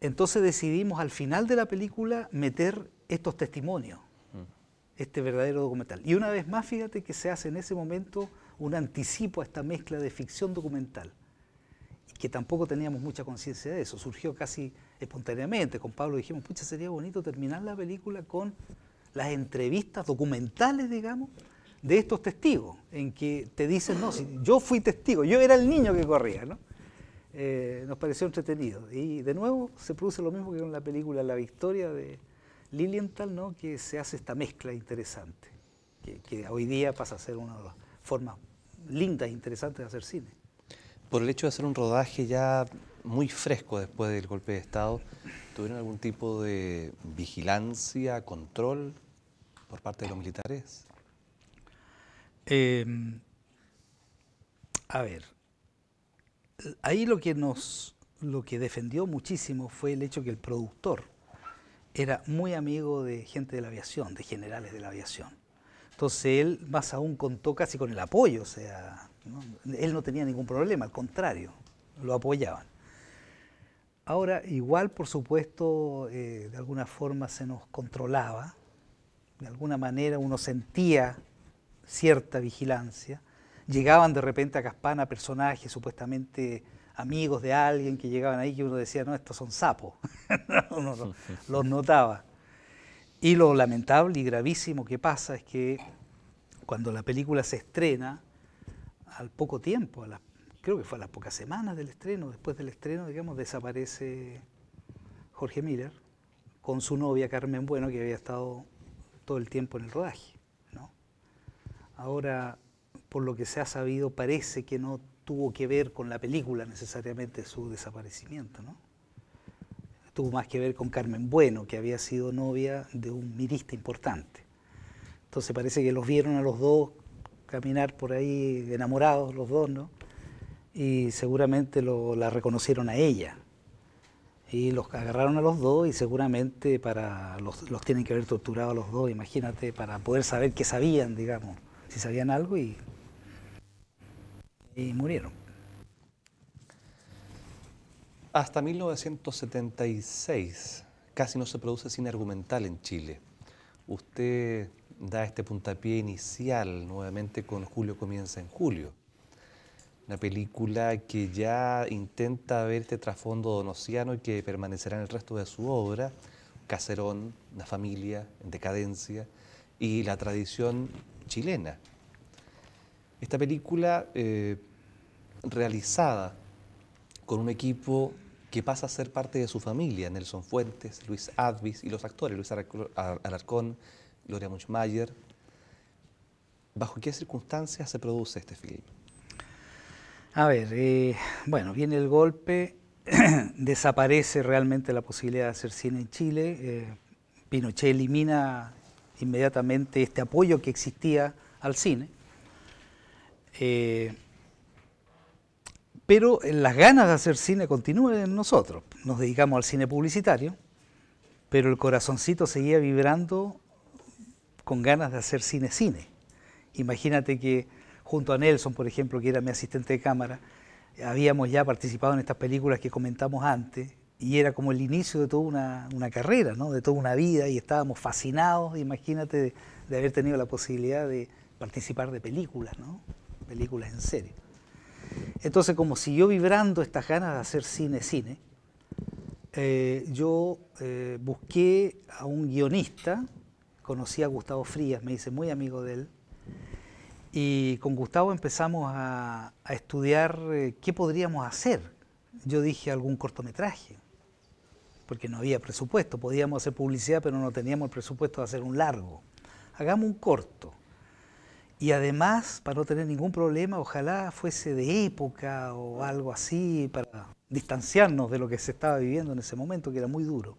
entonces decidimos al final de la película meter estos testimonios, mm. este verdadero documental. Y una vez más, fíjate que se hace en ese momento un anticipo a esta mezcla de ficción documental que tampoco teníamos mucha conciencia de eso, surgió casi espontáneamente. Con Pablo dijimos, pucha, sería bonito terminar la película con las entrevistas documentales, digamos, de estos testigos, en que te dicen, no, si yo fui testigo, yo era el niño que corría, ¿no? Eh, nos pareció entretenido. Y de nuevo se produce lo mismo que con la película La Victoria de Lilienthal, ¿no? que se hace esta mezcla interesante, que, que hoy día pasa a ser una de las formas lindas e interesantes de hacer cine por el hecho de hacer un rodaje ya muy fresco después del golpe de Estado, ¿tuvieron algún tipo de vigilancia, control por parte de los militares? Em, a ver, ahí lo que nos lo que defendió muchísimo fue el hecho que el productor era muy amigo de gente de la aviación, de generales de la aviación. Entonces él, más aún, contó casi con el apoyo, o sea, él no tenía ningún problema, al contrario, lo apoyaban. Ahora, igual, por supuesto, eh, de alguna forma se nos controlaba, de alguna manera uno sentía cierta vigilancia. Llegaban de repente a Caspana personajes supuestamente amigos de alguien que llegaban ahí que uno decía, no, estos son sapos. uno los notaba. Y lo lamentable y gravísimo que pasa es que cuando la película se estrena, al poco tiempo, a creo que fue a las pocas semanas del estreno, después del estreno, digamos, desaparece Jorge Miller con su novia Carmen Bueno, que había estado todo el tiempo en el rodaje. Ahora, por lo que se ha sabido, parece que no tuvo que ver con la película necesariamente su desaparecimiento, ¿no? Tuvo más que ver con Carmen Bueno, que había sido novia de un mirista importante. Entonces parece que los vieron a los dos caminar por ahí enamorados los dos, ¿no? Y seguramente lo, la reconocieron a ella. Y los agarraron a los dos y seguramente para los, los tienen que haber torturado a los dos, imagínate, para poder saber qué sabían, digamos, si sabían algo y, y murieron. Hasta 1976 casi no se produce cine argumental en Chile. Usted da este puntapié inicial nuevamente con Julio comienza en julio. Una película que ya intenta ver este trasfondo donosiano y que permanecerá en el resto de su obra. Caserón, una familia en decadencia y la tradición chilena. Esta película eh, realizada con un equipo que pasa a ser parte de su familia, Nelson Fuentes, Luis Advis y los actores, Luis Alarcón, Gloria Munchmayer. ¿Bajo qué circunstancias se produce este film? A ver, eh, bueno, viene el golpe, desaparece realmente la posibilidad de hacer cine en Chile. Eh, Pinochet elimina inmediatamente este apoyo que existía al cine. Eh, pero las ganas de hacer cine continúan en nosotros. Nos dedicamos al cine publicitario, pero el corazoncito seguía vibrando con ganas de hacer cine-cine. Imagínate que junto a Nelson, por ejemplo, que era mi asistente de cámara, habíamos ya participado en estas películas que comentamos antes y era como el inicio de toda una, carrera, ¿no? de toda una vida y estábamos fascinados, imagínate, de, haber tenido la posibilidad de participar de películas, ¿no? películas en serie... Entonces, como siguió vibrando estas ganas de hacer cine-cine, eh, yo eh, busqué a un guionista conocí a Gustavo Frías, me hice muy amigo de él. Y con Gustavo empezamos a, estudiar eh, qué podríamos hacer. Yo dije algún cortometraje, porque no había presupuesto. Podíamos hacer publicidad, pero no teníamos el presupuesto de hacer un largo. Hagamos un corto. Y además, para no tener ningún problema, ojalá fuese de época o algo así, para distanciarnos de lo que se estaba viviendo en ese momento, que era muy duro.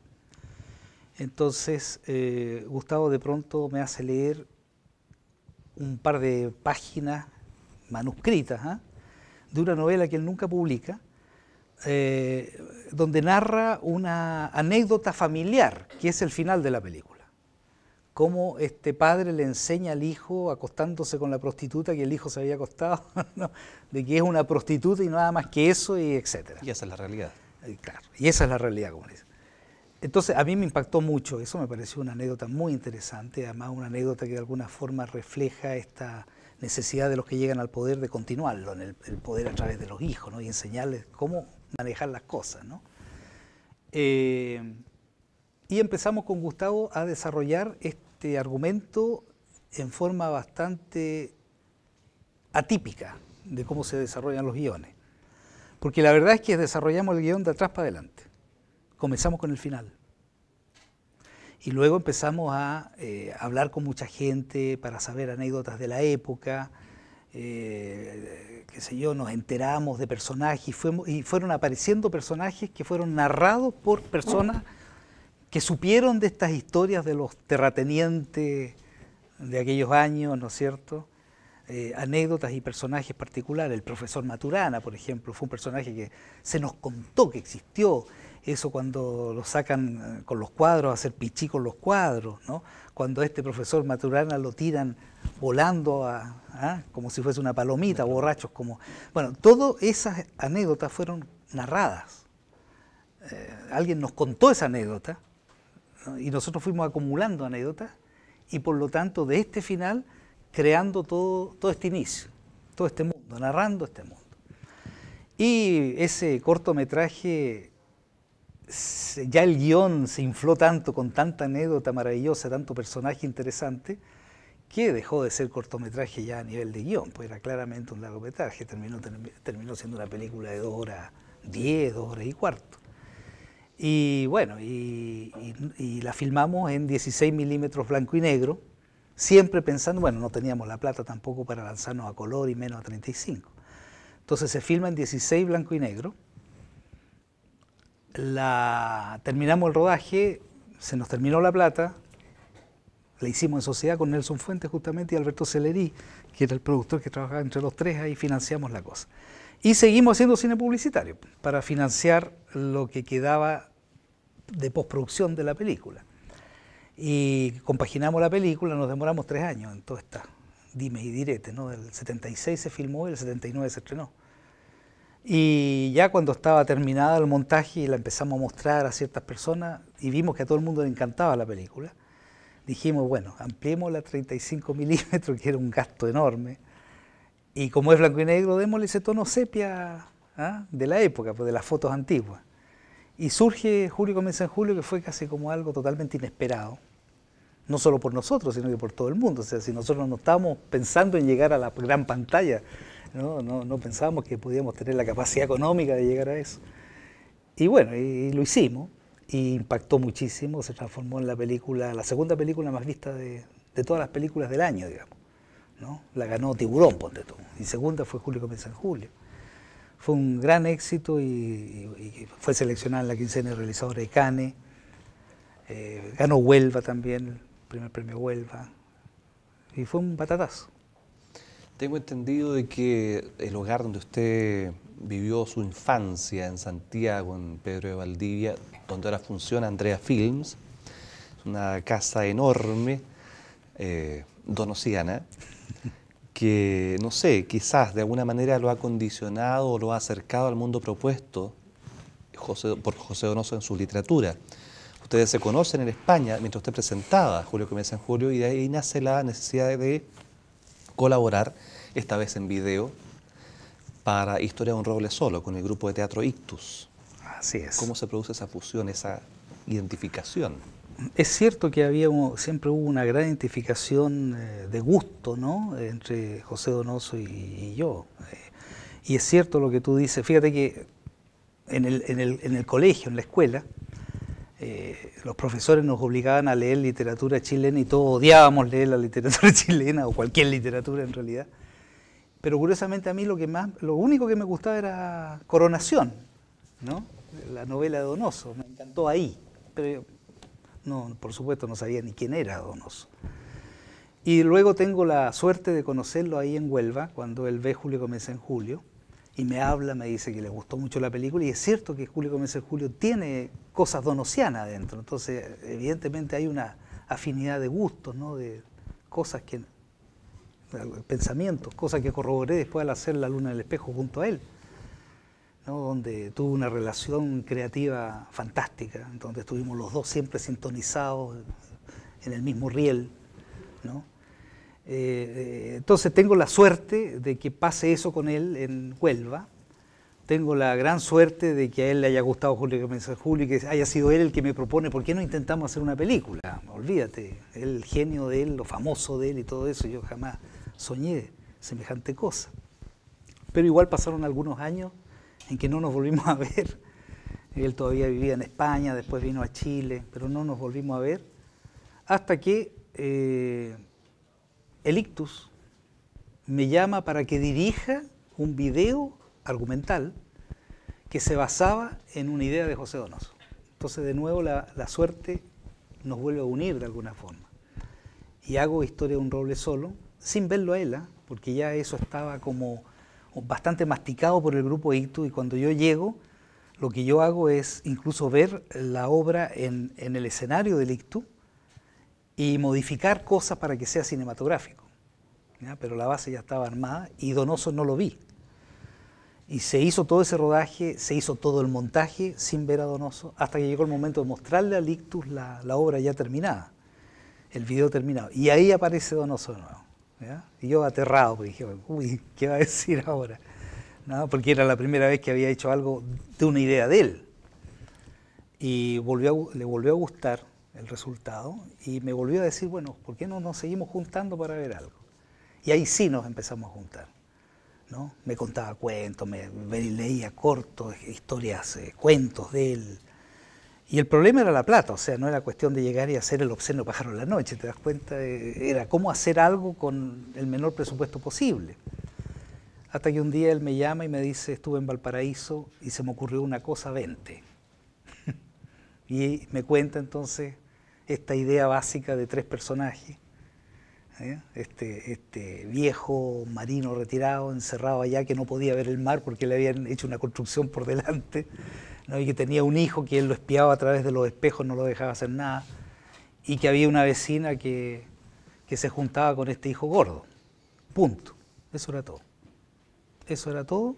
Entonces, eh, Gustavo de pronto me hace leer un par de páginas manuscritas ¿ah? de una novela que él nunca publica, eh, donde narra una anécdota familiar, que es el final de la película. Cómo este padre le enseña al hijo, acostándose con la prostituta que el hijo se había acostado, de que es una prostituta y nada más que eso, y etc. Y esa es la realidad. Eh, claro, y esa es la realidad, como dice. Entonces a mí me impactó mucho, eso me pareció una anécdota muy interesante, además una anécdota que de alguna forma refleja esta necesidad de los que llegan al poder de continuarlo, en el, poder a través de los hijos, ¿no? y enseñarles cómo manejar las cosas. Eh, y empezamos con Gustavo a desarrollar este argumento en forma bastante atípica de cómo se desarrollan los guiones, porque la verdad es que desarrollamos el guión de atrás para adelante comenzamos con el final. Y luego empezamos a eh, hablar con mucha gente para saber anécdotas de la época, eh, qué sé yo, nos enteramos de personajes y, fueron apareciendo personajes que fueron narrados por personas que supieron de estas historias de los terratenientes de aquellos años, ¿no es cierto? Eh, anécdotas y personajes particulares. El profesor Maturana, por ejemplo, fue un personaje que se nos contó que existió eso cuando lo sacan eh, con los cuadros, hacer pichí con los cuadros, ¿no? cuando este profesor Maturana lo tiran volando a, como si fuese una palomita, borrachos como... Bueno, todas esas anécdotas fueron narradas. Eh, alguien nos contó esa anécdota y nosotros fuimos acumulando anécdotas y por lo tanto de este final creando todo, todo este inicio, todo este mundo, narrando este mundo. Y ese cortometraje ya el guión se infló tanto con tanta anécdota maravillosa, tanto personaje interesante, que dejó de ser cortometraje ya a nivel de guión, pues era claramente un largometraje, terminó, terminó siendo una película de dos horas diez, dos horas y cuarto. Y bueno, y, la filmamos en 16 milímetros blanco y negro, siempre pensando, bueno, no teníamos la plata tampoco para lanzarnos a color y menos a 35. Entonces se filma en 16 blanco y negro, la, terminamos el rodaje, se nos terminó la plata, la hicimos en sociedad con Nelson Fuentes justamente y Alberto Celeri, que era el productor que trabajaba entre los tres, ahí financiamos la cosa. Y seguimos haciendo cine publicitario para financiar lo que quedaba de postproducción de la película. Y compaginamos la película, nos demoramos tres años en toda esta dime y direte, ¿no? Del 76 se filmó y el 79 se estrenó. Y ya cuando estaba terminada el montaje y la empezamos a mostrar a ciertas personas y vimos que a todo el mundo le encantaba la película, dijimos, bueno, ampliemos la 35 milímetros, que era un gasto enorme. Y como es blanco y negro, démosle ese tono sepia ¿ah? de la época, pues de las fotos antiguas. Y surge Julio Comienza en Julio, que fue casi como algo totalmente inesperado. No solo por nosotros, sino que por todo el mundo. O sea, si nosotros no estábamos pensando en llegar a la gran pantalla, no, no, pensábamos que podíamos tener la capacidad económica de llegar a eso. Y bueno, y, lo hicimos, y impactó muchísimo, se transformó en la película, la segunda película más vista de, todas las películas del año, digamos. ¿no? La ganó Tiburón, ponte tú, y segunda fue Julio Comienza en Julio. Fue un gran éxito y, fue seleccionada en la quincena de realizadores de eh, Cane ganó Huelva también, el primer premio Huelva. Y fue un patatazo. Tengo entendido de que el hogar donde usted vivió su infancia en Santiago, en Pedro de Valdivia, donde ahora funciona Andrea Films, es una casa enorme, eh, donosiana, que, no sé, quizás de alguna manera lo ha condicionado o lo ha acercado al mundo propuesto por José Donoso en su literatura. Ustedes se conocen en España mientras usted presentaba Julio Comienza en Julio y de ahí nace la necesidad de colaborar, esta vez en video, para Historia de un Roble Solo, con el grupo de teatro Ictus. Así es. ¿Cómo se produce esa fusión, esa identificación? Es cierto que siempre hubo una gran identificación eh, de gusto ¿no? entre José Donoso y, yo. Eh, y es cierto lo que tú dices. Fíjate que en el colegio, en la escuela, eh, los profesores nos obligaban a leer literatura chilena y todos odiábamos leer la literatura chilena o cualquier literatura en realidad. Pero curiosamente a mí lo, que más, lo único que me gustaba era Coronación, ¿no? la novela de Donoso, me encantó ahí. Pero no, por supuesto no sabía ni quién era Donoso. Y luego tengo la suerte de conocerlo ahí en Huelva, cuando él ve Julio Comienza en Julio, y me habla, me dice que le gustó mucho la película, y es cierto que Julio Gómez en Julio tiene cosas donosianas adentro. Entonces, evidentemente hay una afinidad de gustos, ¿no? de cosas que, pensamientos, cosas que corroboré después al hacer La Luna del Espejo junto a él, ¿no? donde tuvo una relación creativa fantástica, donde estuvimos los dos siempre sintonizados en el mismo riel. Eh, eh, entonces tengo la suerte de que pase eso con él en Huelva tengo la gran suerte de que a él le haya gustado Julio Julio que haya sido él el que me propone, ¿por qué no intentamos hacer una película? Olvídate, el genio de él, lo famoso de él y todo eso, yo jamás soñé semejante cosa. Pero igual pasaron algunos años en que no nos volvimos a ver. Él todavía vivía en España, después vino a Chile, pero no nos volvimos a ver. Hasta que eh, Elictus me llama para que dirija un video argumental que se basaba en una idea de José Donoso. Entonces, de nuevo, la, suerte nos vuelve a unir de alguna forma. Y hago Historia de un roble solo, sin verlo a él, ¿ah? porque ya eso estaba como bastante masticado por el grupo ICTU y cuando yo llego, lo que yo hago es incluso ver la obra en, el escenario del ICTU y modificar cosas para que sea cinematográfico. Pero la base ya estaba armada y Donoso no lo vi. Y se hizo todo ese rodaje, se hizo todo el montaje sin ver a Donoso, hasta que llegó el momento de mostrarle a Lictus la, obra ya terminada, el video terminado. Y ahí aparece Donoso de nuevo. Y yo aterrado, porque dije, uy, ¿qué va a decir ahora? ¿No? Porque era la primera vez que había hecho algo de una idea de él. Y volvió le volvió a gustar el resultado y me volvió a decir, bueno, ¿por qué no nos seguimos juntando para ver algo? Y ahí sí nos empezamos a juntar. Me contaba cuentos, me, leía cortos, historias, eh, cuentos de él. Y el problema era la plata, o sea, no era cuestión de llegar y hacer el obsceno pájaro la noche, te das cuenta, eh, era cómo hacer algo con el menor presupuesto posible. Hasta que un día él me llama y me dice, estuve en Valparaíso y se me ocurrió una cosa, vente. y me cuenta entonces esta idea básica de tres personajes ¿eh? este, este, viejo marino retirado, encerrado allá, que no podía ver el mar porque le habían hecho una construcción por delante, y que tenía un hijo que él lo espiaba a través de los espejos, no lo dejaba hacer nada, y que había una vecina que, que se juntaba con este hijo gordo. Punto. Eso era todo. Eso era todo.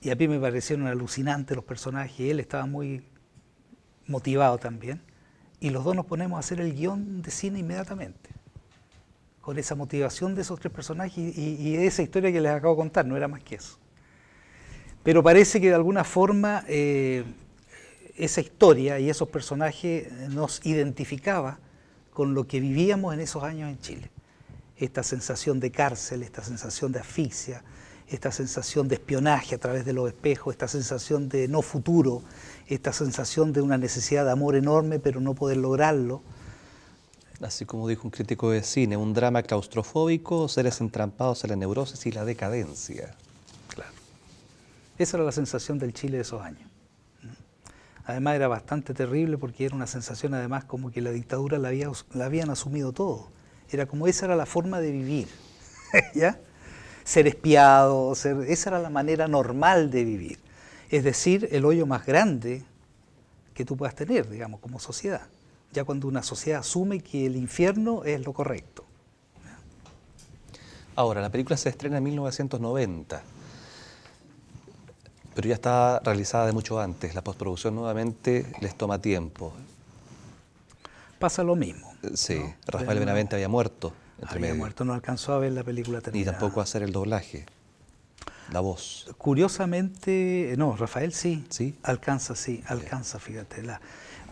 Y a mí me parecieron alucinantes los personajes, él estaba muy motivado también. Y los dos nos ponemos a hacer el guión de cine inmediatamente con esa motivación de esos tres personajes y, esa historia que les acabo de contar, no era más que eso. Pero parece que de alguna forma eh, esa historia y esos personajes nos identificaba con lo que vivíamos en esos años en Chile. Esta sensación de cárcel, esta sensación de asfixia, esta sensación de espionaje a través de los espejos, esta sensación de no futuro, esta sensación de una necesidad de amor enorme pero no poder lograrlo Así como dijo un crítico de cine, un drama claustrofóbico, seres entrampados en la neurosis y la decadencia. Claro. Esa era la sensación del Chile de esos años. ¿Mm? Además era bastante terrible porque era una sensación además como que la dictadura la, la habían asumido todo. Era como esa era la forma de vivir, ¿ya? Ser espiado, esa era la manera normal de vivir. Es decir, el hoyo más grande que tú puedas tener, digamos, como sociedad ya cuando una sociedad asume que el infierno es lo correcto. Ahora, la película se estrena en 1990, pero ya está realizada de mucho antes. La postproducción nuevamente les toma tiempo. Pasa lo mismo. Eh, sí, Rafael Benavente había muerto. Entre había muerto, no alcanzó a ver la película terminada. Y tampoco a hacer el doblaje, la voz. Curiosamente, no, Rafael sí. Sí. Alcanza, sí, alcanza, fíjate.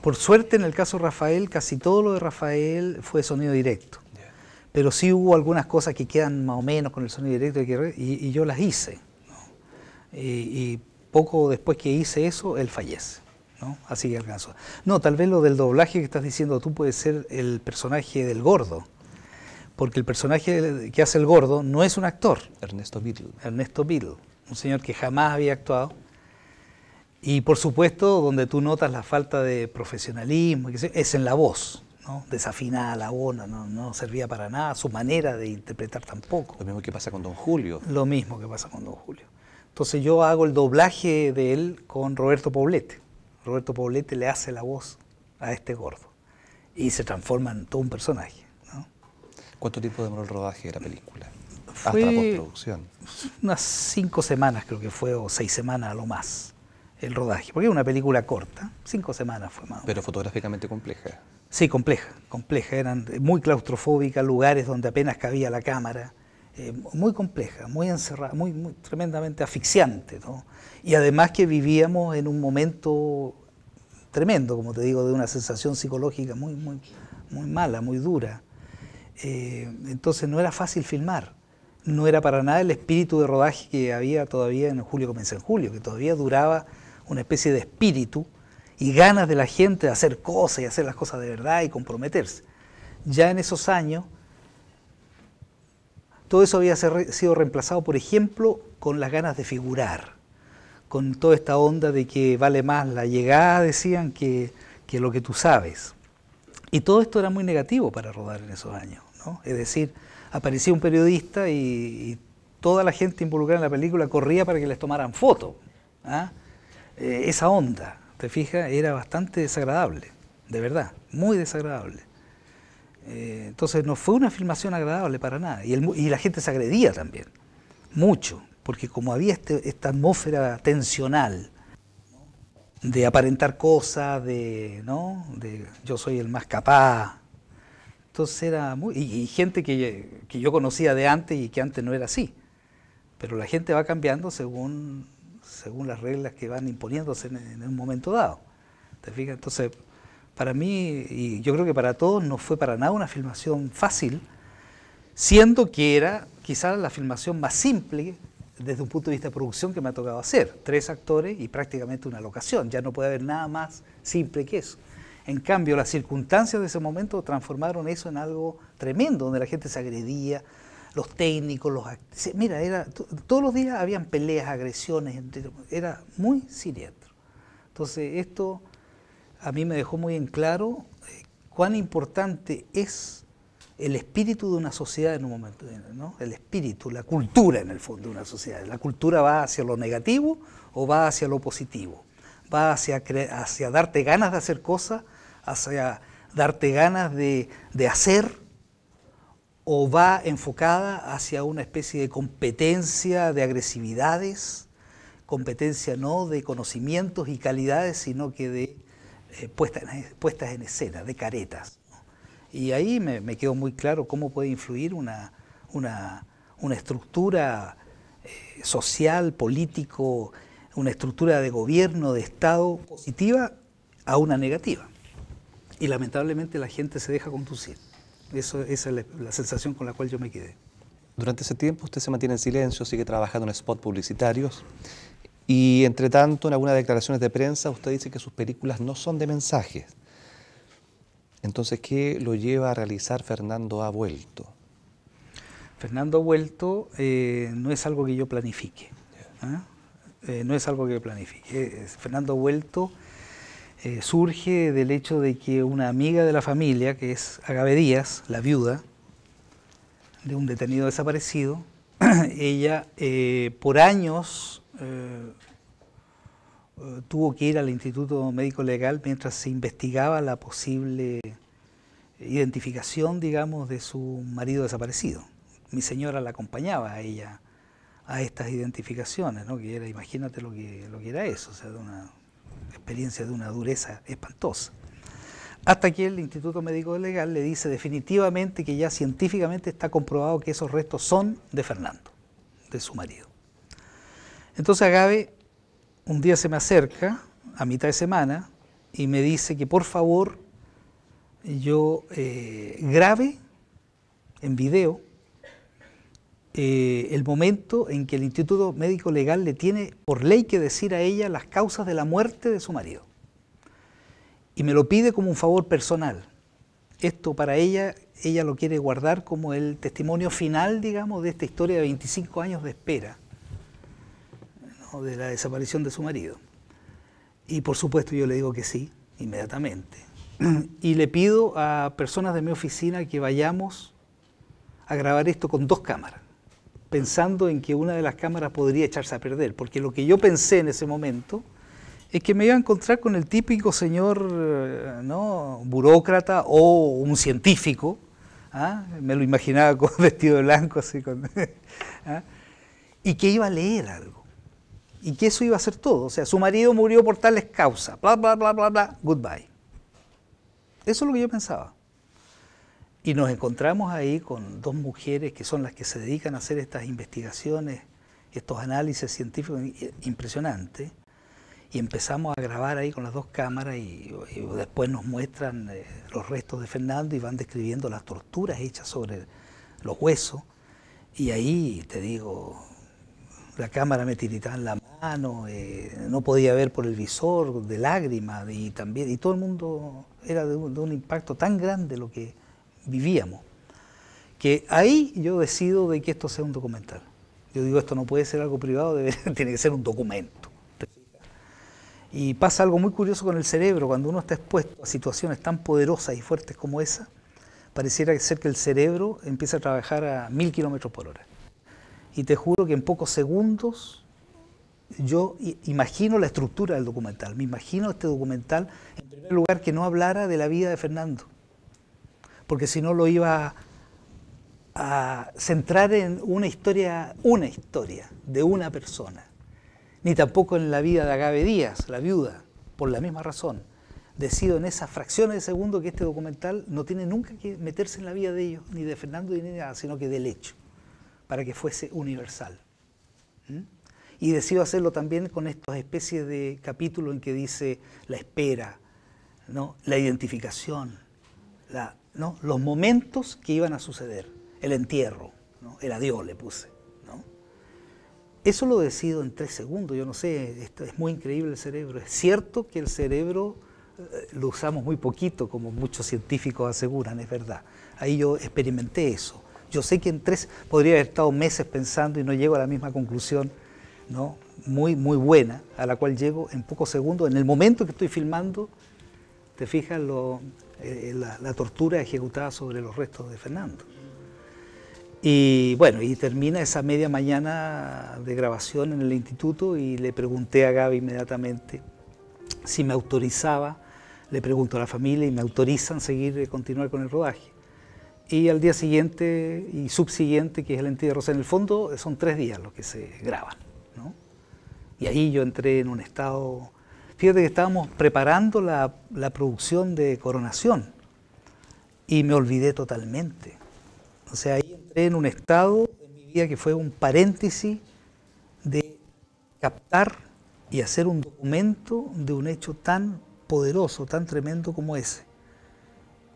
Por suerte, en el caso de Rafael, casi todo lo de Rafael fue sonido directo. Pero sí hubo algunas cosas que quedan más o menos con el sonido directo y, yo las hice. Y, poco después que hice eso, él fallece. Así que alcanzó. No, tal vez lo del doblaje que estás diciendo tú puede ser el personaje del gordo porque el personaje que hace el gordo no es un actor. Ernesto Biddle. Ernesto Biddle, un señor que jamás había actuado y por supuesto, donde tú notas la falta de profesionalismo, es en la voz. ¿no? desafinada la voz, no, servía para nada, su manera de interpretar tampoco. Lo mismo que pasa con don Julio. Lo mismo que pasa con don Julio. Entonces yo hago el doblaje de él con Roberto Poblete. Roberto Poblete le hace la voz a este gordo y se transforma en todo un personaje. ¿Cuánto tiempo demoró el rodaje de la película? Fue Hasta la postproducción. Unas cinco semanas creo que fue, o seis semanas a lo más el rodaje, porque era una película corta, cinco semanas fue más. Pero fotográficamente compleja. Sí, compleja, compleja, eran muy claustrofóbica, lugares donde apenas cabía la cámara, eh, muy compleja, muy encerrada, muy, tremendamente asfixiante, Y además que vivíamos en un momento tremendo, como te digo, de una sensación psicológica muy, muy, muy mala, muy dura. Eh, entonces no era fácil filmar no era para nada el espíritu de rodaje que había todavía en julio, comencé en julio, que todavía duraba una especie de espíritu y ganas de la gente de hacer cosas y hacer las cosas de verdad y comprometerse. Ya en esos años, todo eso había sido reemplazado, por ejemplo, con las ganas de figurar, con toda esta onda de que vale más la llegada, decían, que, lo que tú sabes. Y todo esto era muy negativo para rodar en esos años. ¿no? Es decir, aparecía un periodista y, toda la gente involucrada en la película corría para que les tomaran foto. ¿ah? Eh, esa onda, ¿te fijas? Era bastante desagradable, de verdad, muy desagradable. Eh, entonces no fue una filmación agradable para nada. Y, la gente se agredía también, mucho, porque como había este, esta atmósfera tensional, de aparentar cosas, de, ¿no? yo soy el más capaz. Entonces era muy... Y, gente que, que, yo conocía de antes y que antes no era así. Pero la gente va cambiando según según las reglas que van imponiéndose en, un momento dado. ¿Te Entonces, para mí, y yo creo que para todos, no fue para nada una filmación fácil, siendo que era quizás la filmación más simple desde un punto de vista de producción que me ha tocado hacer. Tres actores y prácticamente una locación. Ya no puede haber nada más simple que eso. En cambio, las circunstancias de ese momento transformaron eso en algo tremendo, donde la gente se agredía, los técnicos, los mira, era todos los días habían peleas, agresiones, era muy siniestro. Entonces esto a mí me dejó muy en claro eh, cuán importante es el espíritu de una sociedad en un momento, el espíritu, la cultura en el fondo de una sociedad. La cultura va hacia lo negativo o va hacia lo positivo, va hacia, hacia darte ganas de hacer cosas, hacia darte ganas de, de hacer, o va enfocada hacia una especie de competencia de agresividades, competencia no de conocimientos y calidades, sino que de eh, puestas, en escena, de caretas. Y ahí me, quedó muy claro cómo puede influir una, estructura eh, social, político, una estructura de gobierno, de Estado positiva a una negativa. Y lamentablemente la gente se deja conducir esa es la, sensación con la cual yo me quedé. Durante ese tiempo usted se mantiene en silencio, sigue trabajando en spots publicitarios y entre tanto en algunas declaraciones de prensa usted dice que sus películas no son de mensajes. Entonces, ¿qué lo lleva a realizar Fernando Ha Vuelto? Fernando Ha Vuelto eh, no es algo que yo planifique. ¿ah? Eh, no es algo que planifique. Eh, Fernando Ha Vuelto eh, surge del hecho de que una amiga de la familia, que es Agave Díaz, la viuda de un detenido desaparecido, ella eh, por años eh, tuvo que ir al Instituto Médico Legal mientras se investigaba la posible identificación, digamos, de su marido desaparecido. Mi señora la acompañaba a ella a estas identificaciones, ¿no? que era, imagínate lo que, lo que era eso, o sea, de una experiencia de una dureza espantosa. Hasta que el Instituto Médico Legal le dice definitivamente que ya científicamente está comprobado que esos restos son de Fernando, de su marido. Entonces Agave un día se me acerca, a mitad de semana, y me dice que por favor yo eh, grabe en video eh, el momento en que el Instituto Médico Legal le tiene por ley que decir a ella las causas de la muerte de su marido. Y me lo pide como un favor personal. Esto para ella, ella lo quiere guardar como el testimonio final, digamos, de esta historia de 25 años de espera, de la desaparición de su marido. Y por supuesto yo le digo que sí, inmediatamente. Y le pido a personas de mi oficina que vayamos a grabar esto con dos cámaras pensando en que una de las cámaras podría echarse a perder, porque lo que yo pensé en ese momento es que me iba a encontrar con el típico señor eh, ¿no? burócrata o un científico, ¿ah? me lo imaginaba con vestido blanco, así ¿ah? y que iba a leer algo, y que eso iba a ser todo, o sea, su marido murió por tales causas, bla, bla, bla, bla, bla, goodbye. Eso es lo que yo pensaba. Y nos encontramos ahí con dos mujeres que son las que se dedican a hacer estas investigaciones, estos análisis científicos impresionantes. Y empezamos a grabar ahí con las dos cámaras y, después nos muestran eh, los restos de Fernando y van describiendo las torturas hechas sobre los huesos. Y ahí, te digo, la cámara me tiritaba en la mano, eh, no podía ver por el visor, de lágrimas, y también, y todo el mundo era de un impacto tan grande lo que, vivíamos. Que ahí yo decido de que esto sea un documental. Yo digo, esto no puede ser algo privado, tiene que ser un documento. Y pasa algo muy curioso con el cerebro, cuando uno está expuesto a situaciones tan poderosas y fuertes como esa, pareciera ser que el cerebro empieza a trabajar a mil kilómetros por hora. Y te juro que en pocos segundos yo imagino la estructura del documental, me imagino este documental, en primer lugar, que no hablara de la vida de Fernando, porque si no lo iba a centrar en una historia, una historia de una persona, ni tampoco en la vida de Agave Díaz, la viuda, por la misma razón. Decido en esas fracciones de segundo que este documental no tiene nunca que meterse en la vida de ellos, ni de Fernando ni de nada, sino que del hecho, para que fuese universal. ¿Mm? Y decido hacerlo también con estas especies de capítulos en que dice la espera, ¿no? la identificación, la los momentos que iban a suceder, el entierro, el adiós le puse. Eso lo decido en tres segundos, yo no sé, es muy increíble el cerebro. Es cierto que el cerebro eh, lo usamos muy poquito, como muchos científicos aseguran, es verdad. Ahí yo experimenté eso. Yo sé que en tres, podría haber estado meses pensando y no llego a la misma conclusión, ¿no? muy, muy buena, a la cual llego en pocos segundos, en el momento que estoy filmando, te fijas lo, eh, la, tortura ejecutada sobre los restos de Fernando. Y bueno, y termina esa media mañana de grabación en el instituto y le pregunté a Gaby inmediatamente si me autorizaba, le pregunto a la familia y me autorizan seguir, y eh, continuar con el rodaje. Y al día siguiente y subsiguiente, que es el entierro, o en el fondo son tres días los que se graban. ¿no? Y ahí yo entré en un estado fíjate que estábamos preparando la, producción de Coronación y me olvidé totalmente. O sea, ahí entré en un estado en mi vida que fue un paréntesis de captar y hacer un documento de un hecho tan poderoso, tan tremendo como ese.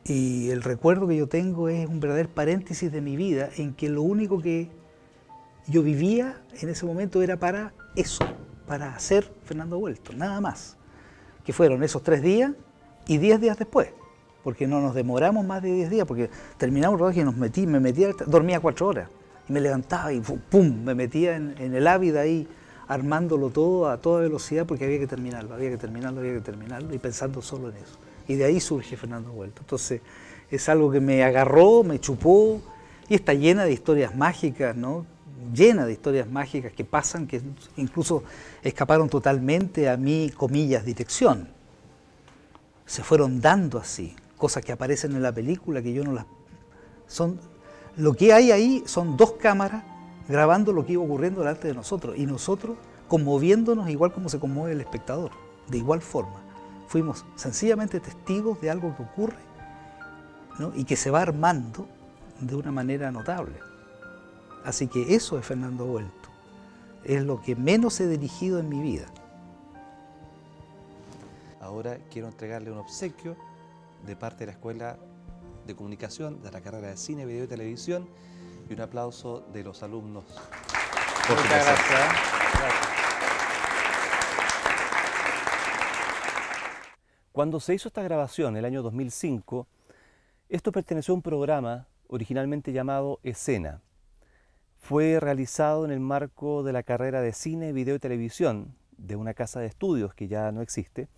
Y el recuerdo que yo tengo es un verdadero paréntesis de mi vida en que lo único que yo vivía en ese momento era para eso, para hacer Fernando Vuelto, nada más que fueron esos tres días y diez días después, porque no nos demoramos más de diez días, porque terminamos un rodaje y nos metí, me metía, dormía cuatro horas, y me levantaba y pum, me metía en, el ávido ahí, armándolo todo a toda velocidad, porque había que terminarlo, había que terminarlo, había que terminarlo, y pensando solo en eso. Y de ahí surge Fernando Vuelta. Entonces, es algo que me agarró, me chupó, y está llena de historias mágicas, ¿no? llena de historias mágicas que pasan, que incluso escaparon totalmente a mi, comillas, detección. Se fueron dando así, cosas que aparecen en la película que yo no las... Son, lo que hay ahí son dos cámaras grabando lo que iba ocurriendo delante de nosotros y nosotros conmoviéndonos igual como se conmueve el espectador, de igual forma. Fuimos sencillamente testigos de algo que ocurre y que se va armando de una manera notable. Así que eso es Fernando Vuelto. Es lo que menos he dirigido en mi vida. Ahora quiero entregarle un obsequio de parte de la Escuela de Comunicación de la carrera de Cine, Video y Televisión y un aplauso de los alumnos. Muchas gracias. Cuando se hizo esta grabación en el año 2005, esto perteneció a un programa originalmente llamado Escena, fue realizado en el marco de la carrera de cine, video y televisión de una casa de estudios que ya no existe.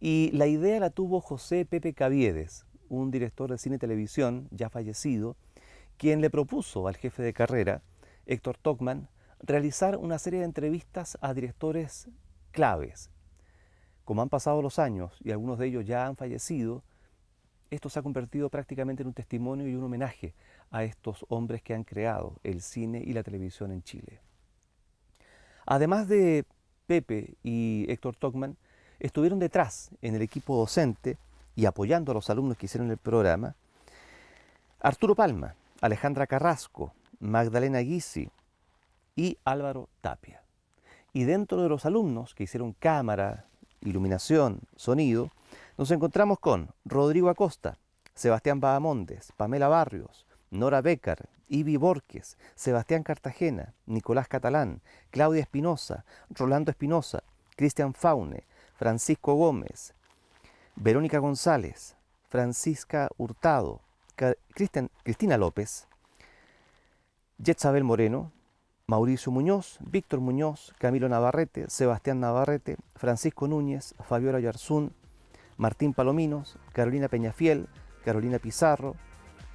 Y la idea la tuvo José Pepe Caviedes, un director de cine y televisión ya fallecido, quien le propuso al jefe de carrera, Héctor Tocman, realizar una serie de entrevistas a directores claves. Como han pasado los años y algunos de ellos ya han fallecido, esto se ha convertido prácticamente en un testimonio y un homenaje a estos hombres que han creado el cine y la televisión en Chile. Además de Pepe y Héctor Tocman, estuvieron detrás en el equipo docente y apoyando a los alumnos que hicieron el programa Arturo Palma, Alejandra Carrasco, Magdalena Guisi y Álvaro Tapia. Y dentro de los alumnos que hicieron cámara, iluminación, sonido, nos encontramos con Rodrigo Acosta, Sebastián Badamontes, Pamela Barrios, Nora Becar, Ivi Borques, Sebastián Cartagena, Nicolás Catalán, Claudia Espinosa, Rolando Espinosa, Cristian Faune, Francisco Gómez, Verónica González, Francisca Hurtado, Cristina López, Yetzabel Moreno, Mauricio Muñoz, Víctor Muñoz, Camilo Navarrete, Sebastián Navarrete, Francisco Núñez, Fabiola Yarzún, Martín Palominos, Carolina Peñafiel, Carolina Pizarro,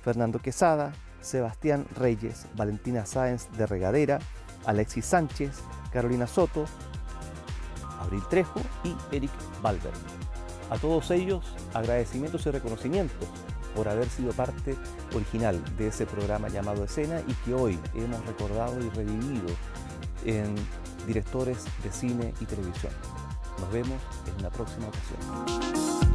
Fernando Quesada, Sebastián Reyes, Valentina Sáenz de Regadera, Alexis Sánchez, Carolina Soto, Abril Trejo y Eric Valverde. A todos ellos, agradecimientos y reconocimientos por haber sido parte original de ese programa llamado Escena y que hoy hemos recordado y revivido en directores de cine y televisión. Nos vemos en la próxima ocasión.